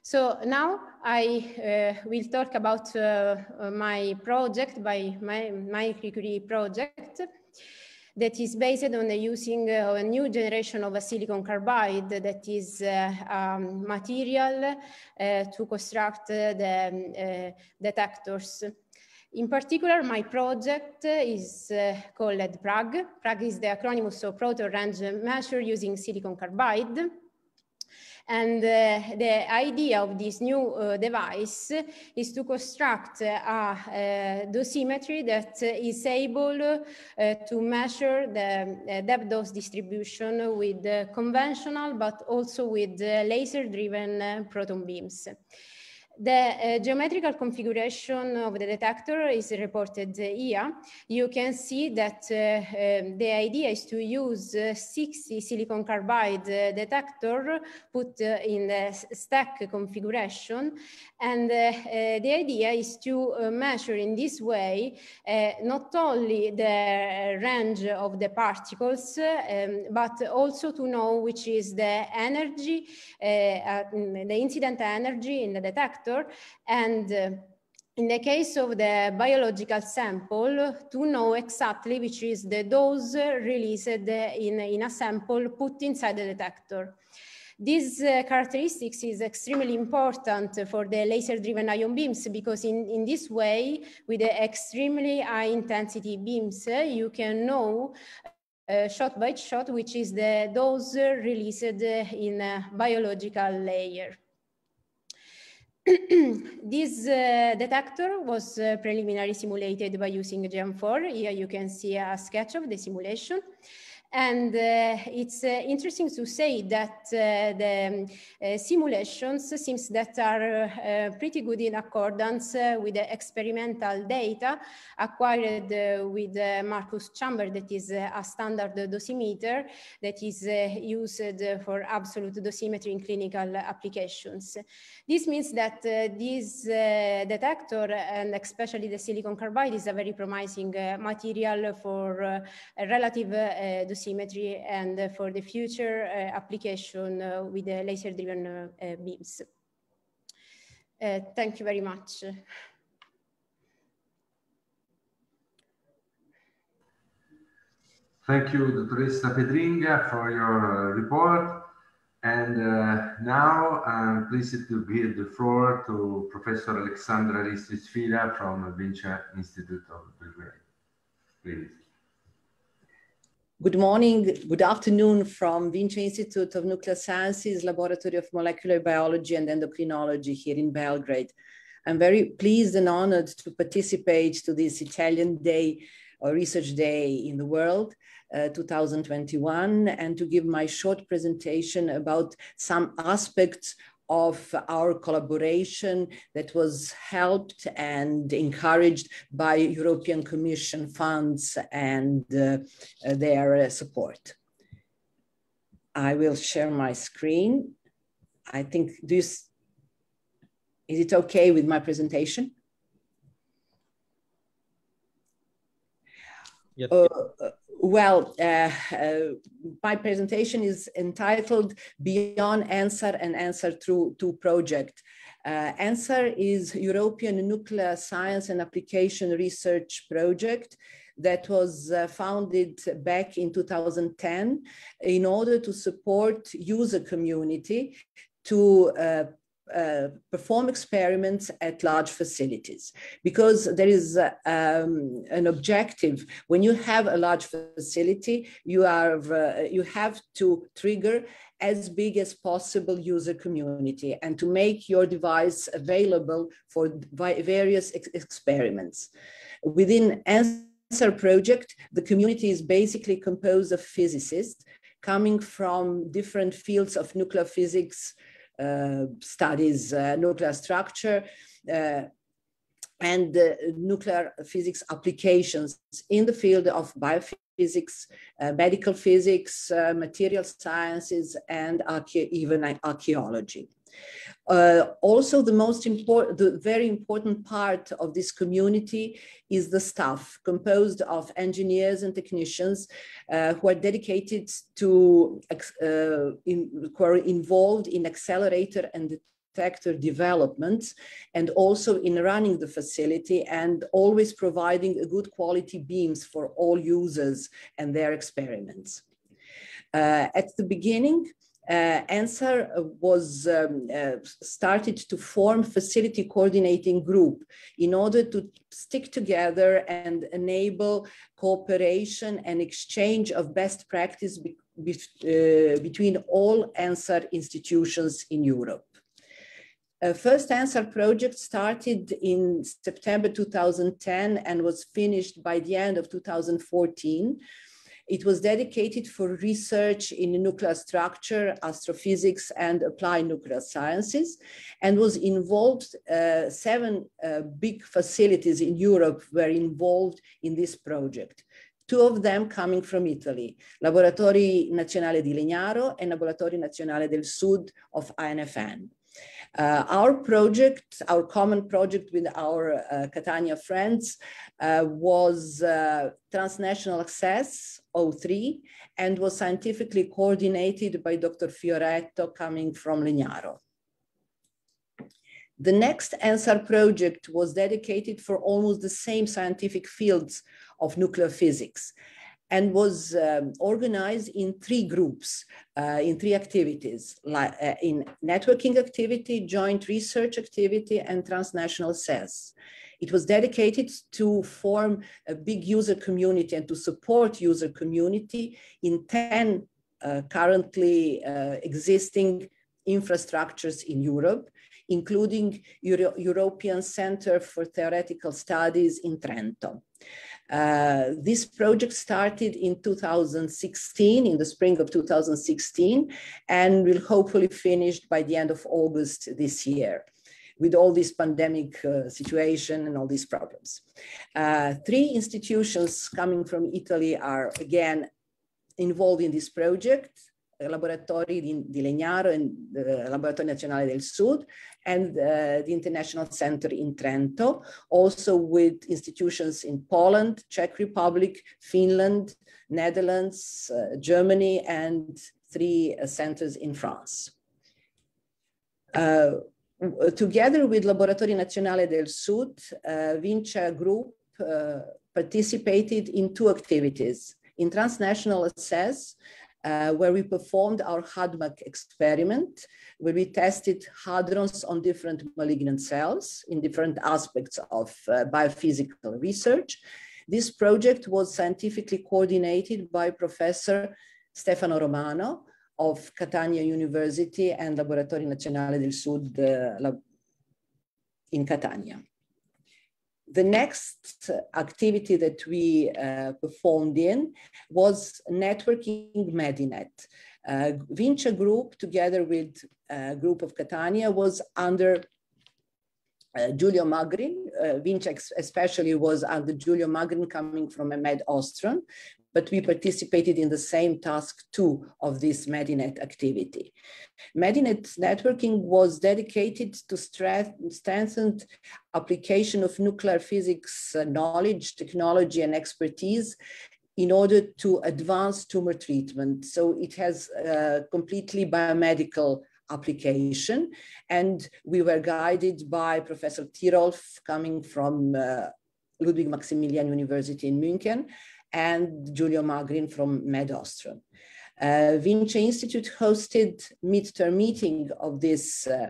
So now I uh, will talk about uh, my project by my, my Curie project that is based on the using of a new generation of a silicon carbide that is uh, um, material uh, to construct uh, the detectors. In particular, my project is called PRAG. PRAG is the acronym of proto-range measure using silicon carbide. And the idea of this new uh, device is to construct a uh, dosimetry that is able uh, to measure the depth dose distribution with conventional, but also with laser-driven proton beams. The uh, geometrical configuration of the detector is reported here. You can see that uh, um, the idea is to use uh, 60 silicon carbide uh, detector put uh, in the stack configuration. And uh, the idea is to measure in this way not only the range of the particles, um, but also to know which is the energy, mm, the incident energy in the detector factor. And uh, in the case of the biological sample, to know exactly which is the dose released in, in a sample put inside the detector. this uh, characteristics is extremely important for the laser-driven ion beams because in, in this way, with the extremely high-intensity beams, uh, you can know uh, shot by shot, which is the dose released in a biological layer. <clears throat> this uh, detector was uh, preliminarily simulated by using gm 4 Here you can see a sketch of the simulation. And uh, it's uh, interesting to say that uh, the uh, simulations seems that are uh, pretty good in accordance uh, with the experimental data acquired with Marcus Chamber, that is a standard dosimeter that is used for absolute dosimetry in clinical applications. This means that this detector and especially the silicon carbide is a very promising material for relative Symmetry and uh, for the future uh, application uh, with the laser-driven beams. thank you very much. Thank you, Dr. Pedringa, for your report. And uh, now I'm pleased to give the floor to Professor Alexandra Ristisfila from Vinci Institute of Belgrade. Please. Good morning, good afternoon from Vinci Institute of Nuclear Sciences, Laboratory of Molecular Biology and Endocrinology here in Belgrade. I'm very pleased and honored to participate to this Italian Day or Research Day in the world. Uh, 2021 and to give my short presentation about some aspects of our collaboration that was helped and encouraged by European Commission funds and uh, their support. I will share my screen. I think this, is it okay with my presentation? Yep. Uh, well, uh, uh, my presentation is entitled Beyond Answer and Answer Through to Project. Uh, ANSWER is European Nuclear Science and Application Research Project that was uh, founded back in 2010 in order to support user community to uh, uh, perform experiments at large facilities because there is uh, um, an objective when you have a large facility you are uh, you have to trigger as big as possible user community and to make your device available for various ex experiments within answer project the community is basically composed of physicists coming from different fields of nuclear physics uh, studies uh, nuclear structure uh, and nuclear physics applications in the field of biophysics, medical physics, material sciences, and archae even archaeology. Uh, also, the most important, the very important part of this community is the staff, composed of engineers and technicians uh, who are dedicated to, uh, in, who are involved in accelerator and detector development, and also in running the facility and always providing good quality beams for all users and their experiments. Uh, at the beginning, uh, ANSER was um, uh, started to form facility coordinating group in order to stick together and enable cooperation and exchange of best practice be be uh, between all ANSER institutions in Europe. Uh, first ANSER project started in September 2010 and was finished by the end of 2014 it was dedicated for research in nuclear structure, astrophysics, and applied nuclear sciences, and was involved, uh, seven uh, big facilities in Europe were involved in this project two of them coming from Italy, Laboratori Nazionale di Legnaro and Laboratori Nazionale del Sud of INFN. Uh, our project, our common project with our uh, Catania friends, uh, was uh, Transnational Access 03 and was scientifically coordinated by Dr. Fioretto coming from Legnaro. The next ANSAR project was dedicated for almost the same scientific fields of nuclear physics and was um, organized in three groups, uh, in three activities, like, uh, in networking activity, joint research activity, and transnational sales. It was dedicated to form a big user community and to support user community in 10 uh, currently uh, existing infrastructures in Europe including Euro European Center for Theoretical Studies in Trento. Uh, this project started in 2016, in the spring of 2016, and will hopefully finish by the end of August this year with all this pandemic uh, situation and all these problems. Uh, three institutions coming from Italy are again involved in this project, laboratori di, di Legnaro and, the eh, Laboratorio Nazionale del Sud and uh, the International Center in Trento, also with institutions in Poland, Czech Republic, Finland, Netherlands, uh, Germany, and three centers in France. Uh, together with Laboratorio Nazionale del Sud, uh, Vincia Group uh, participated in two activities, in transnational assess uh, where we performed our HADMAC experiment, where we tested hadrons on different malignant cells in different aspects of uh, biophysical research. This project was scientifically coordinated by Professor Stefano Romano of Catania University and Laboratorio Nazionale del Sud uh, in Catania. The next activity that we uh, performed in was networking Medinet. Uh, Vinci Group, together with a uh, group of Catania, was under uh, Giulio Magrin, uh, Vinci especially was under Giulio Magrin coming from Ahmed Ostrom, but we participated in the same task two of this Medinet activity. Medinet networking was dedicated to strengthen application of nuclear physics knowledge, technology, and expertise in order to advance tumor treatment. So it has a completely biomedical application. And we were guided by Professor Tirolf coming from uh, Ludwig Maximilian University in München and Giulio Magrin from MedAustron. Uh, Vinci Institute hosted midterm meeting of this uh,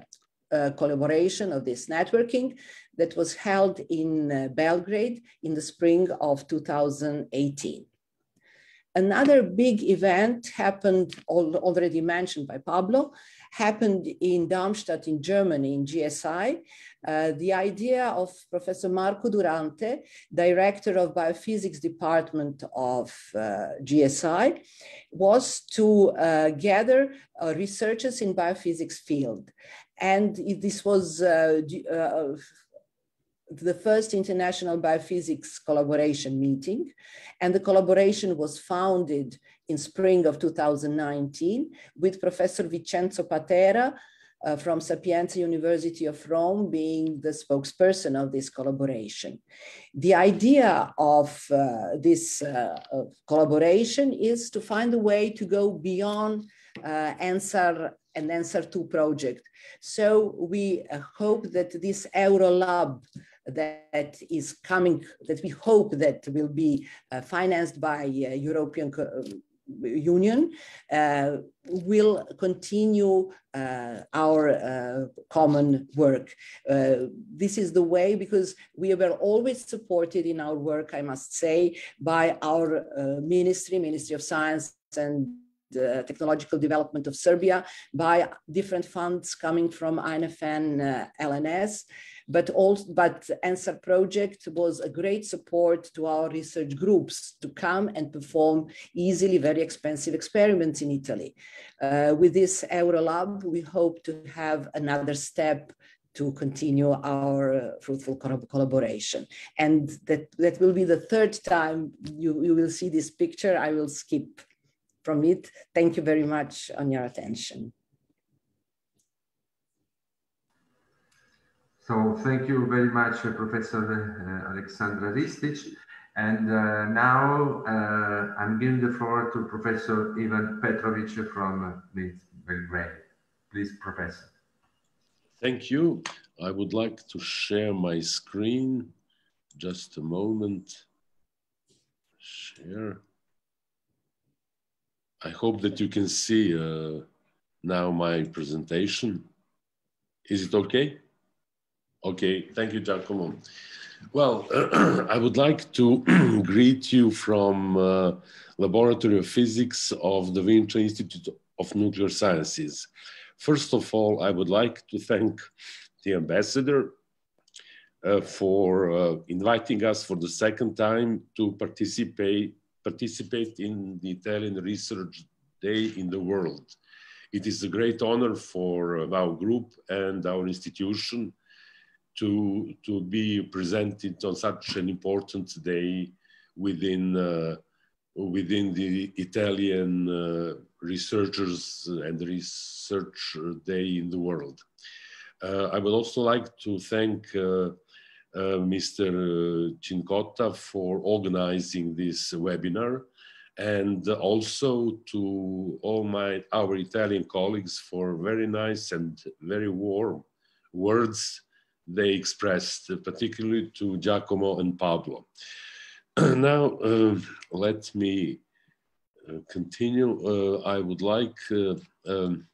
uh, collaboration of this networking that was held in uh, Belgrade in the spring of 2018. Another big event happened, already mentioned by Pablo, happened in Darmstadt in Germany in GSI. Uh, the idea of Professor Marco Durante, director of biophysics department of uh, GSI, was to uh, gather uh, researchers in biophysics field. And this was uh, uh, the first international biophysics collaboration meeting. And the collaboration was founded in spring of 2019 with Professor Vincenzo Patera uh, from Sapienza University of Rome being the spokesperson of this collaboration. The idea of uh, this uh, of collaboration is to find a way to go beyond uh, ANSAR and ANSAR2 project. So we uh, hope that this Eurolab that is coming, that we hope that will be uh, financed by uh, European Co Union uh, will continue uh, our uh, common work. Uh, this is the way because we were always supported in our work, I must say, by our uh, ministry, Ministry of Science and the uh, technological development of Serbia by different funds coming from INFN LNS but also but answer project was a great support to our research groups to come and perform easily very expensive experiments in italy uh, with this eurolab we hope to have another step to continue our fruitful collaboration. And that, that will be the third time you, you will see this picture. I will skip from it. Thank you very much on your attention. So thank you very much, uh, Professor uh, Alexandra Ristic. And uh, now I'm giving the floor to Professor Ivan Petrovic from Belgrade. Please, Professor. Thank you. I would like to share my screen. Just a moment. Share. I hope that you can see uh, now my presentation. Is it okay? Okay, thank you, Giacomo. Well, <clears throat> I would like to <clears throat> greet you from uh, Laboratory of Physics of the Vienna Institute of Nuclear Sciences. First of all, I would like to thank the ambassador uh, for uh, inviting us for the second time to participate, participate in the Italian Research Day in the world. It is a great honor for uh, our group and our institution to, to be presented on such an important day within, uh, within the Italian uh, researchers and research day in the world. Uh, I would also like to thank uh, uh, Mr. Cincotta for organizing this webinar and also to all my our Italian colleagues for very nice and very warm words they expressed, particularly to Giacomo and Pablo. <clears throat> now, uh, let me uh, continue. Uh, I would like um,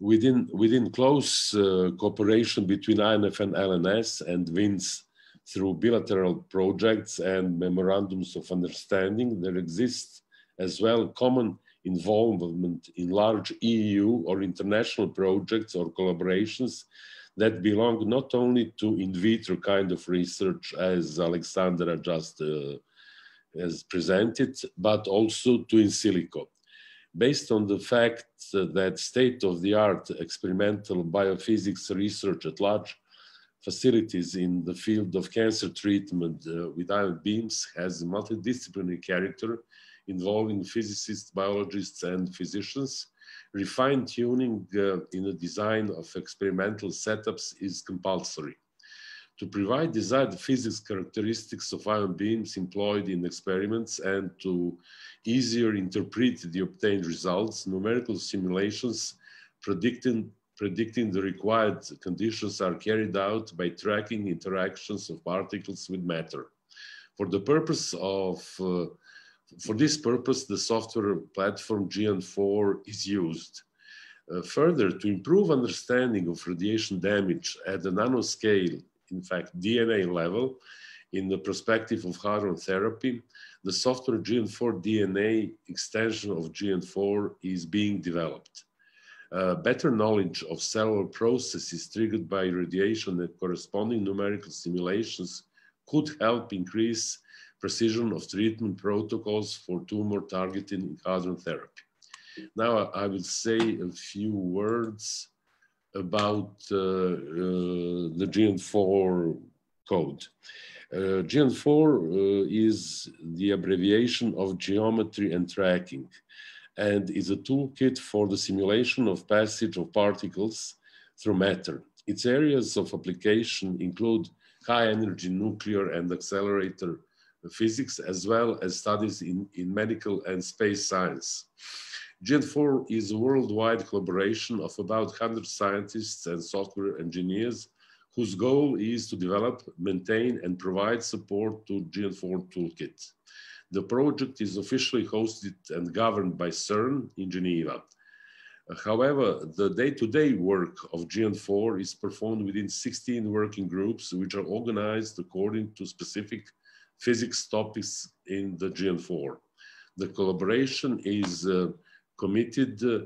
within within close uh, cooperation between INF and LNS and WINS through bilateral projects and memorandums of understanding, there exists as well common involvement in large EU or international projects or collaborations that belong not only to in vitro kind of research, as Alexandra just uh, has presented, but also to in silico. Based on the fact that state of the art experimental biophysics research at large facilities in the field of cancer treatment uh, with ion beams has multidisciplinary character involving physicists, biologists, and physicians refine tuning uh, in the design of experimental setups is compulsory. To provide desired physics characteristics of ion beams employed in experiments and to easier interpret the obtained results, numerical simulations predicting, predicting the required conditions are carried out by tracking interactions of particles with matter. For the purpose of uh, for this purpose, the software platform GN4 is used. Uh, further, to improve understanding of radiation damage at the nanoscale, in fact, DNA level, in the perspective of hadron therapy, the software GN4 DNA extension of GN4 is being developed. Uh, better knowledge of cellular processes triggered by radiation and corresponding numerical simulations could help increase precision of treatment protocols for tumor targeted enhancement therapy. Now I will say a few words about uh, uh, the GN4 code. Uh, GN4 uh, is the abbreviation of geometry and tracking and is a toolkit for the simulation of passage of particles through matter. Its areas of application include high energy nuclear and accelerator physics as well as studies in, in medical and space science. Gen4 is a worldwide collaboration of about 100 scientists and software engineers whose goal is to develop, maintain, and provide support to Gen4 Toolkit. The project is officially hosted and governed by CERN in Geneva. However, the day-to-day -day work of GN4 is performed within 16 working groups, which are organized according to specific physics topics in the GL4. The collaboration is uh, committed uh,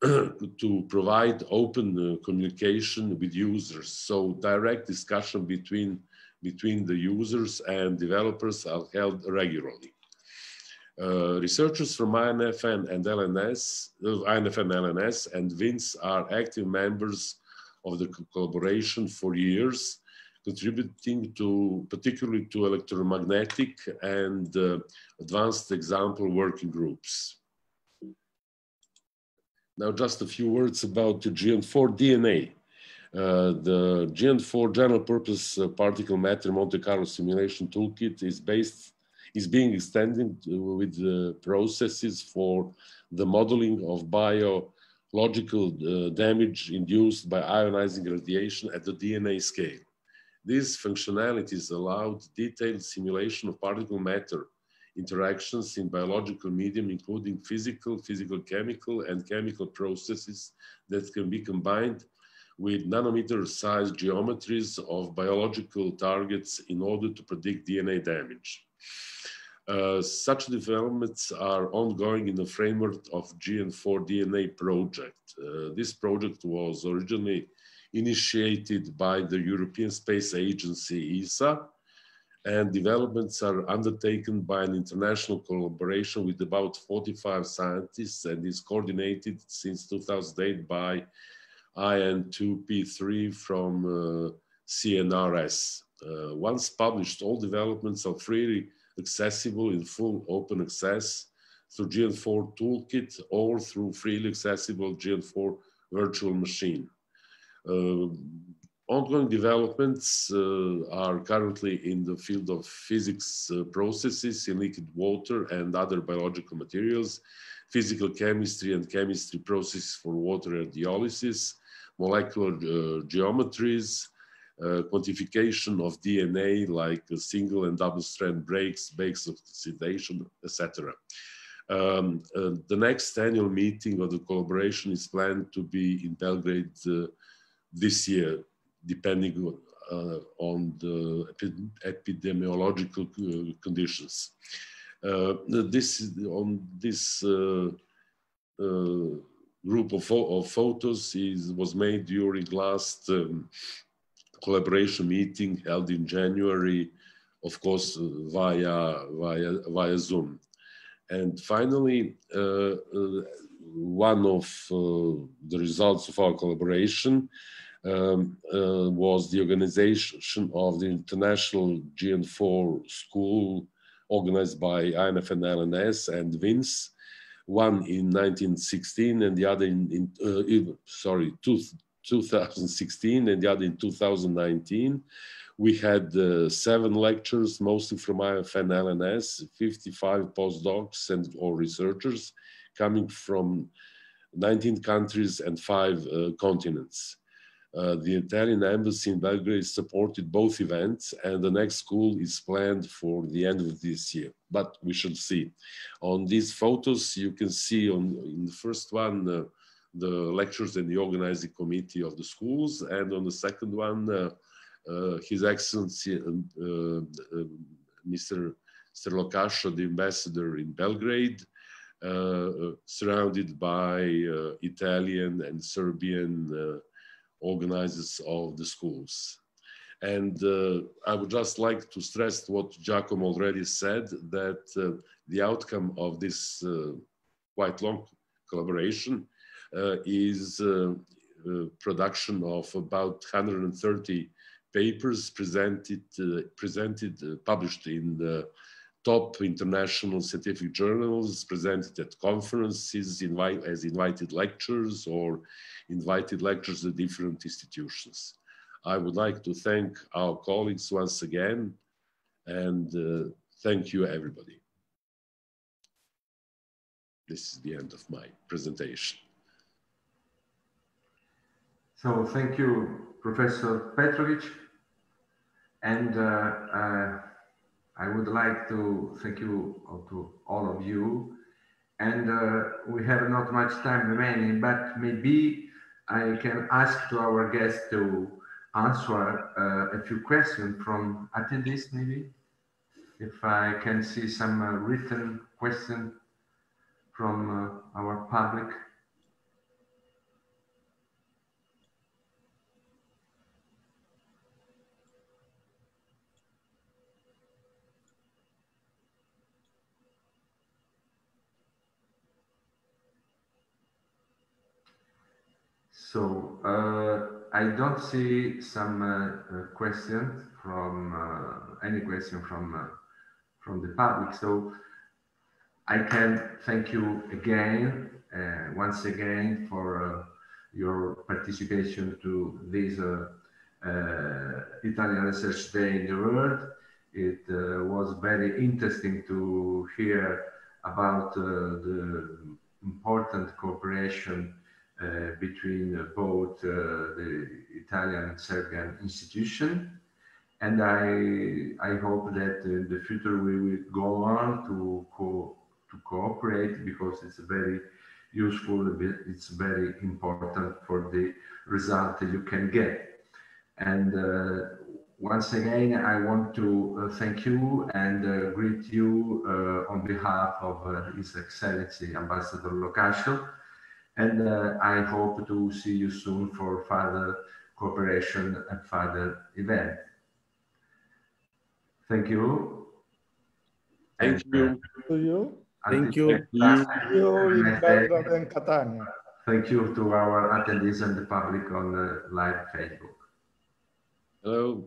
<clears throat> to provide open uh, communication with users. So direct discussion between, between the users and developers are held regularly. Uh, researchers from INFN and LNS, uh, INFN LNS and VINCE are active members of the collaboration for years contributing to particularly to electromagnetic and uh, advanced example working groups. Now, just a few words about the GN4 DNA. Uh, the GN4 general purpose uh, particle matter Monte Carlo simulation toolkit is based is being extended uh, with processes for the modeling of biological uh, damage induced by ionizing radiation at the DNA scale. These functionalities allowed detailed simulation of particle matter interactions in biological medium, including physical, physical chemical, and chemical processes that can be combined with nanometer-sized geometries of biological targets in order to predict DNA damage. Uh, such developments are ongoing in the framework of GN4 DNA project. Uh, this project was originally initiated by the European Space Agency, ESA, and developments are undertaken by an international collaboration with about 45 scientists and is coordinated since 2008 by IN2P3 from uh, CNRS. Uh, once published, all developments are freely accessible in full open access through GN4 Toolkit or through freely accessible GN4 virtual machine. Uh, ongoing developments uh, are currently in the field of physics uh, processes in liquid water and other biological materials, physical chemistry and chemistry processes for water radiolysis, molecular geometries, uh, quantification of DNA like single and double strand breaks, base oxidation, etc. Um, uh, the next annual meeting of the collaboration is planned to be in Belgrade uh, this year, depending uh, on the epidemiological uh, conditions. Uh, this on this uh, group of, of, photos is was made during last um, collaboration meeting held in January, of course via via via Zoom. And finally, one of uh, the results of our collaboration um, uh, was the organization of the International GN4 School organized by INF and LNS and VINCE, one in 1916 and the other in, in, uh, sorry, two, 2016 and the other in 2019. We had uh, seven lectures, mostly from INF and LNS, 55 postdocs and or researchers, coming from 19 countries and five uh, continents. Uh, the Italian embassy in Belgrade supported both events, and the next school is planned for the end of this year. But we shall see. On these photos, you can see on in the first one uh, the lectures and the organizing committee of the schools, and on the second one, uh, uh, His Excellency Mr. Mr. Lokasho, the ambassador in Belgrade, uh, uh, surrounded by uh, Italian and Serbian organizers of the schools. And uh, I would just like to stress what Giacomo already said, that uh, the outcome of this uh, quite long collaboration is production of about 130 papers presented, presented published in the top international scientific journals presented at conferences invite, as invited lectures or invited lectures at different institutions. I would like to thank our colleagues once again and uh, thank you everybody. This is the end of my presentation. So thank you, Professor Petrovic. And uh, uh, I would like to thank you to all of you. And uh, we have not much time remaining, but maybe I can ask to our guests to answer uh, a few questions from attendees, maybe. If I can see some uh, written question from uh, our public. So uh, I don't see some uh, uh questions from uh, any question from uh, from the public. So I can thank you again, once again, for your participation to this Italian Research Day in the World. It was very interesting to hear about the important cooperation uh, between uh, both uh, the Italian and Serbian institution. And I, I hope that in the future we will go on to, co to cooperate because it's very useful, it's very important for the result that you can get. And uh, once again, I want to uh, thank you and uh, greet you on behalf of His Excellency Ambassador Locascio and uh, I hope to see you soon for further cooperation and further event. Thank you. Thank and, you. Uh, to you. Thank you. Thank you in Catania. Thank you to our attendees and the public on the uh, live Facebook. Hello.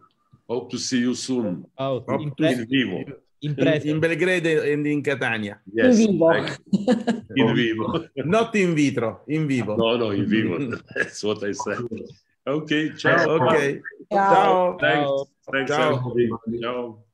Hope to see you soon. Oh, in, in vivo. in, in Belgrade e in Catania. Yes. In vivo. Ecco. <laughs> in vivo. Not in vitro, in vivo. No, no, in vivo. That's what I said. <laughs> Ok, ciao. Okay. Ciao. Ciao. Thanks. ciao. Everybody. ciao.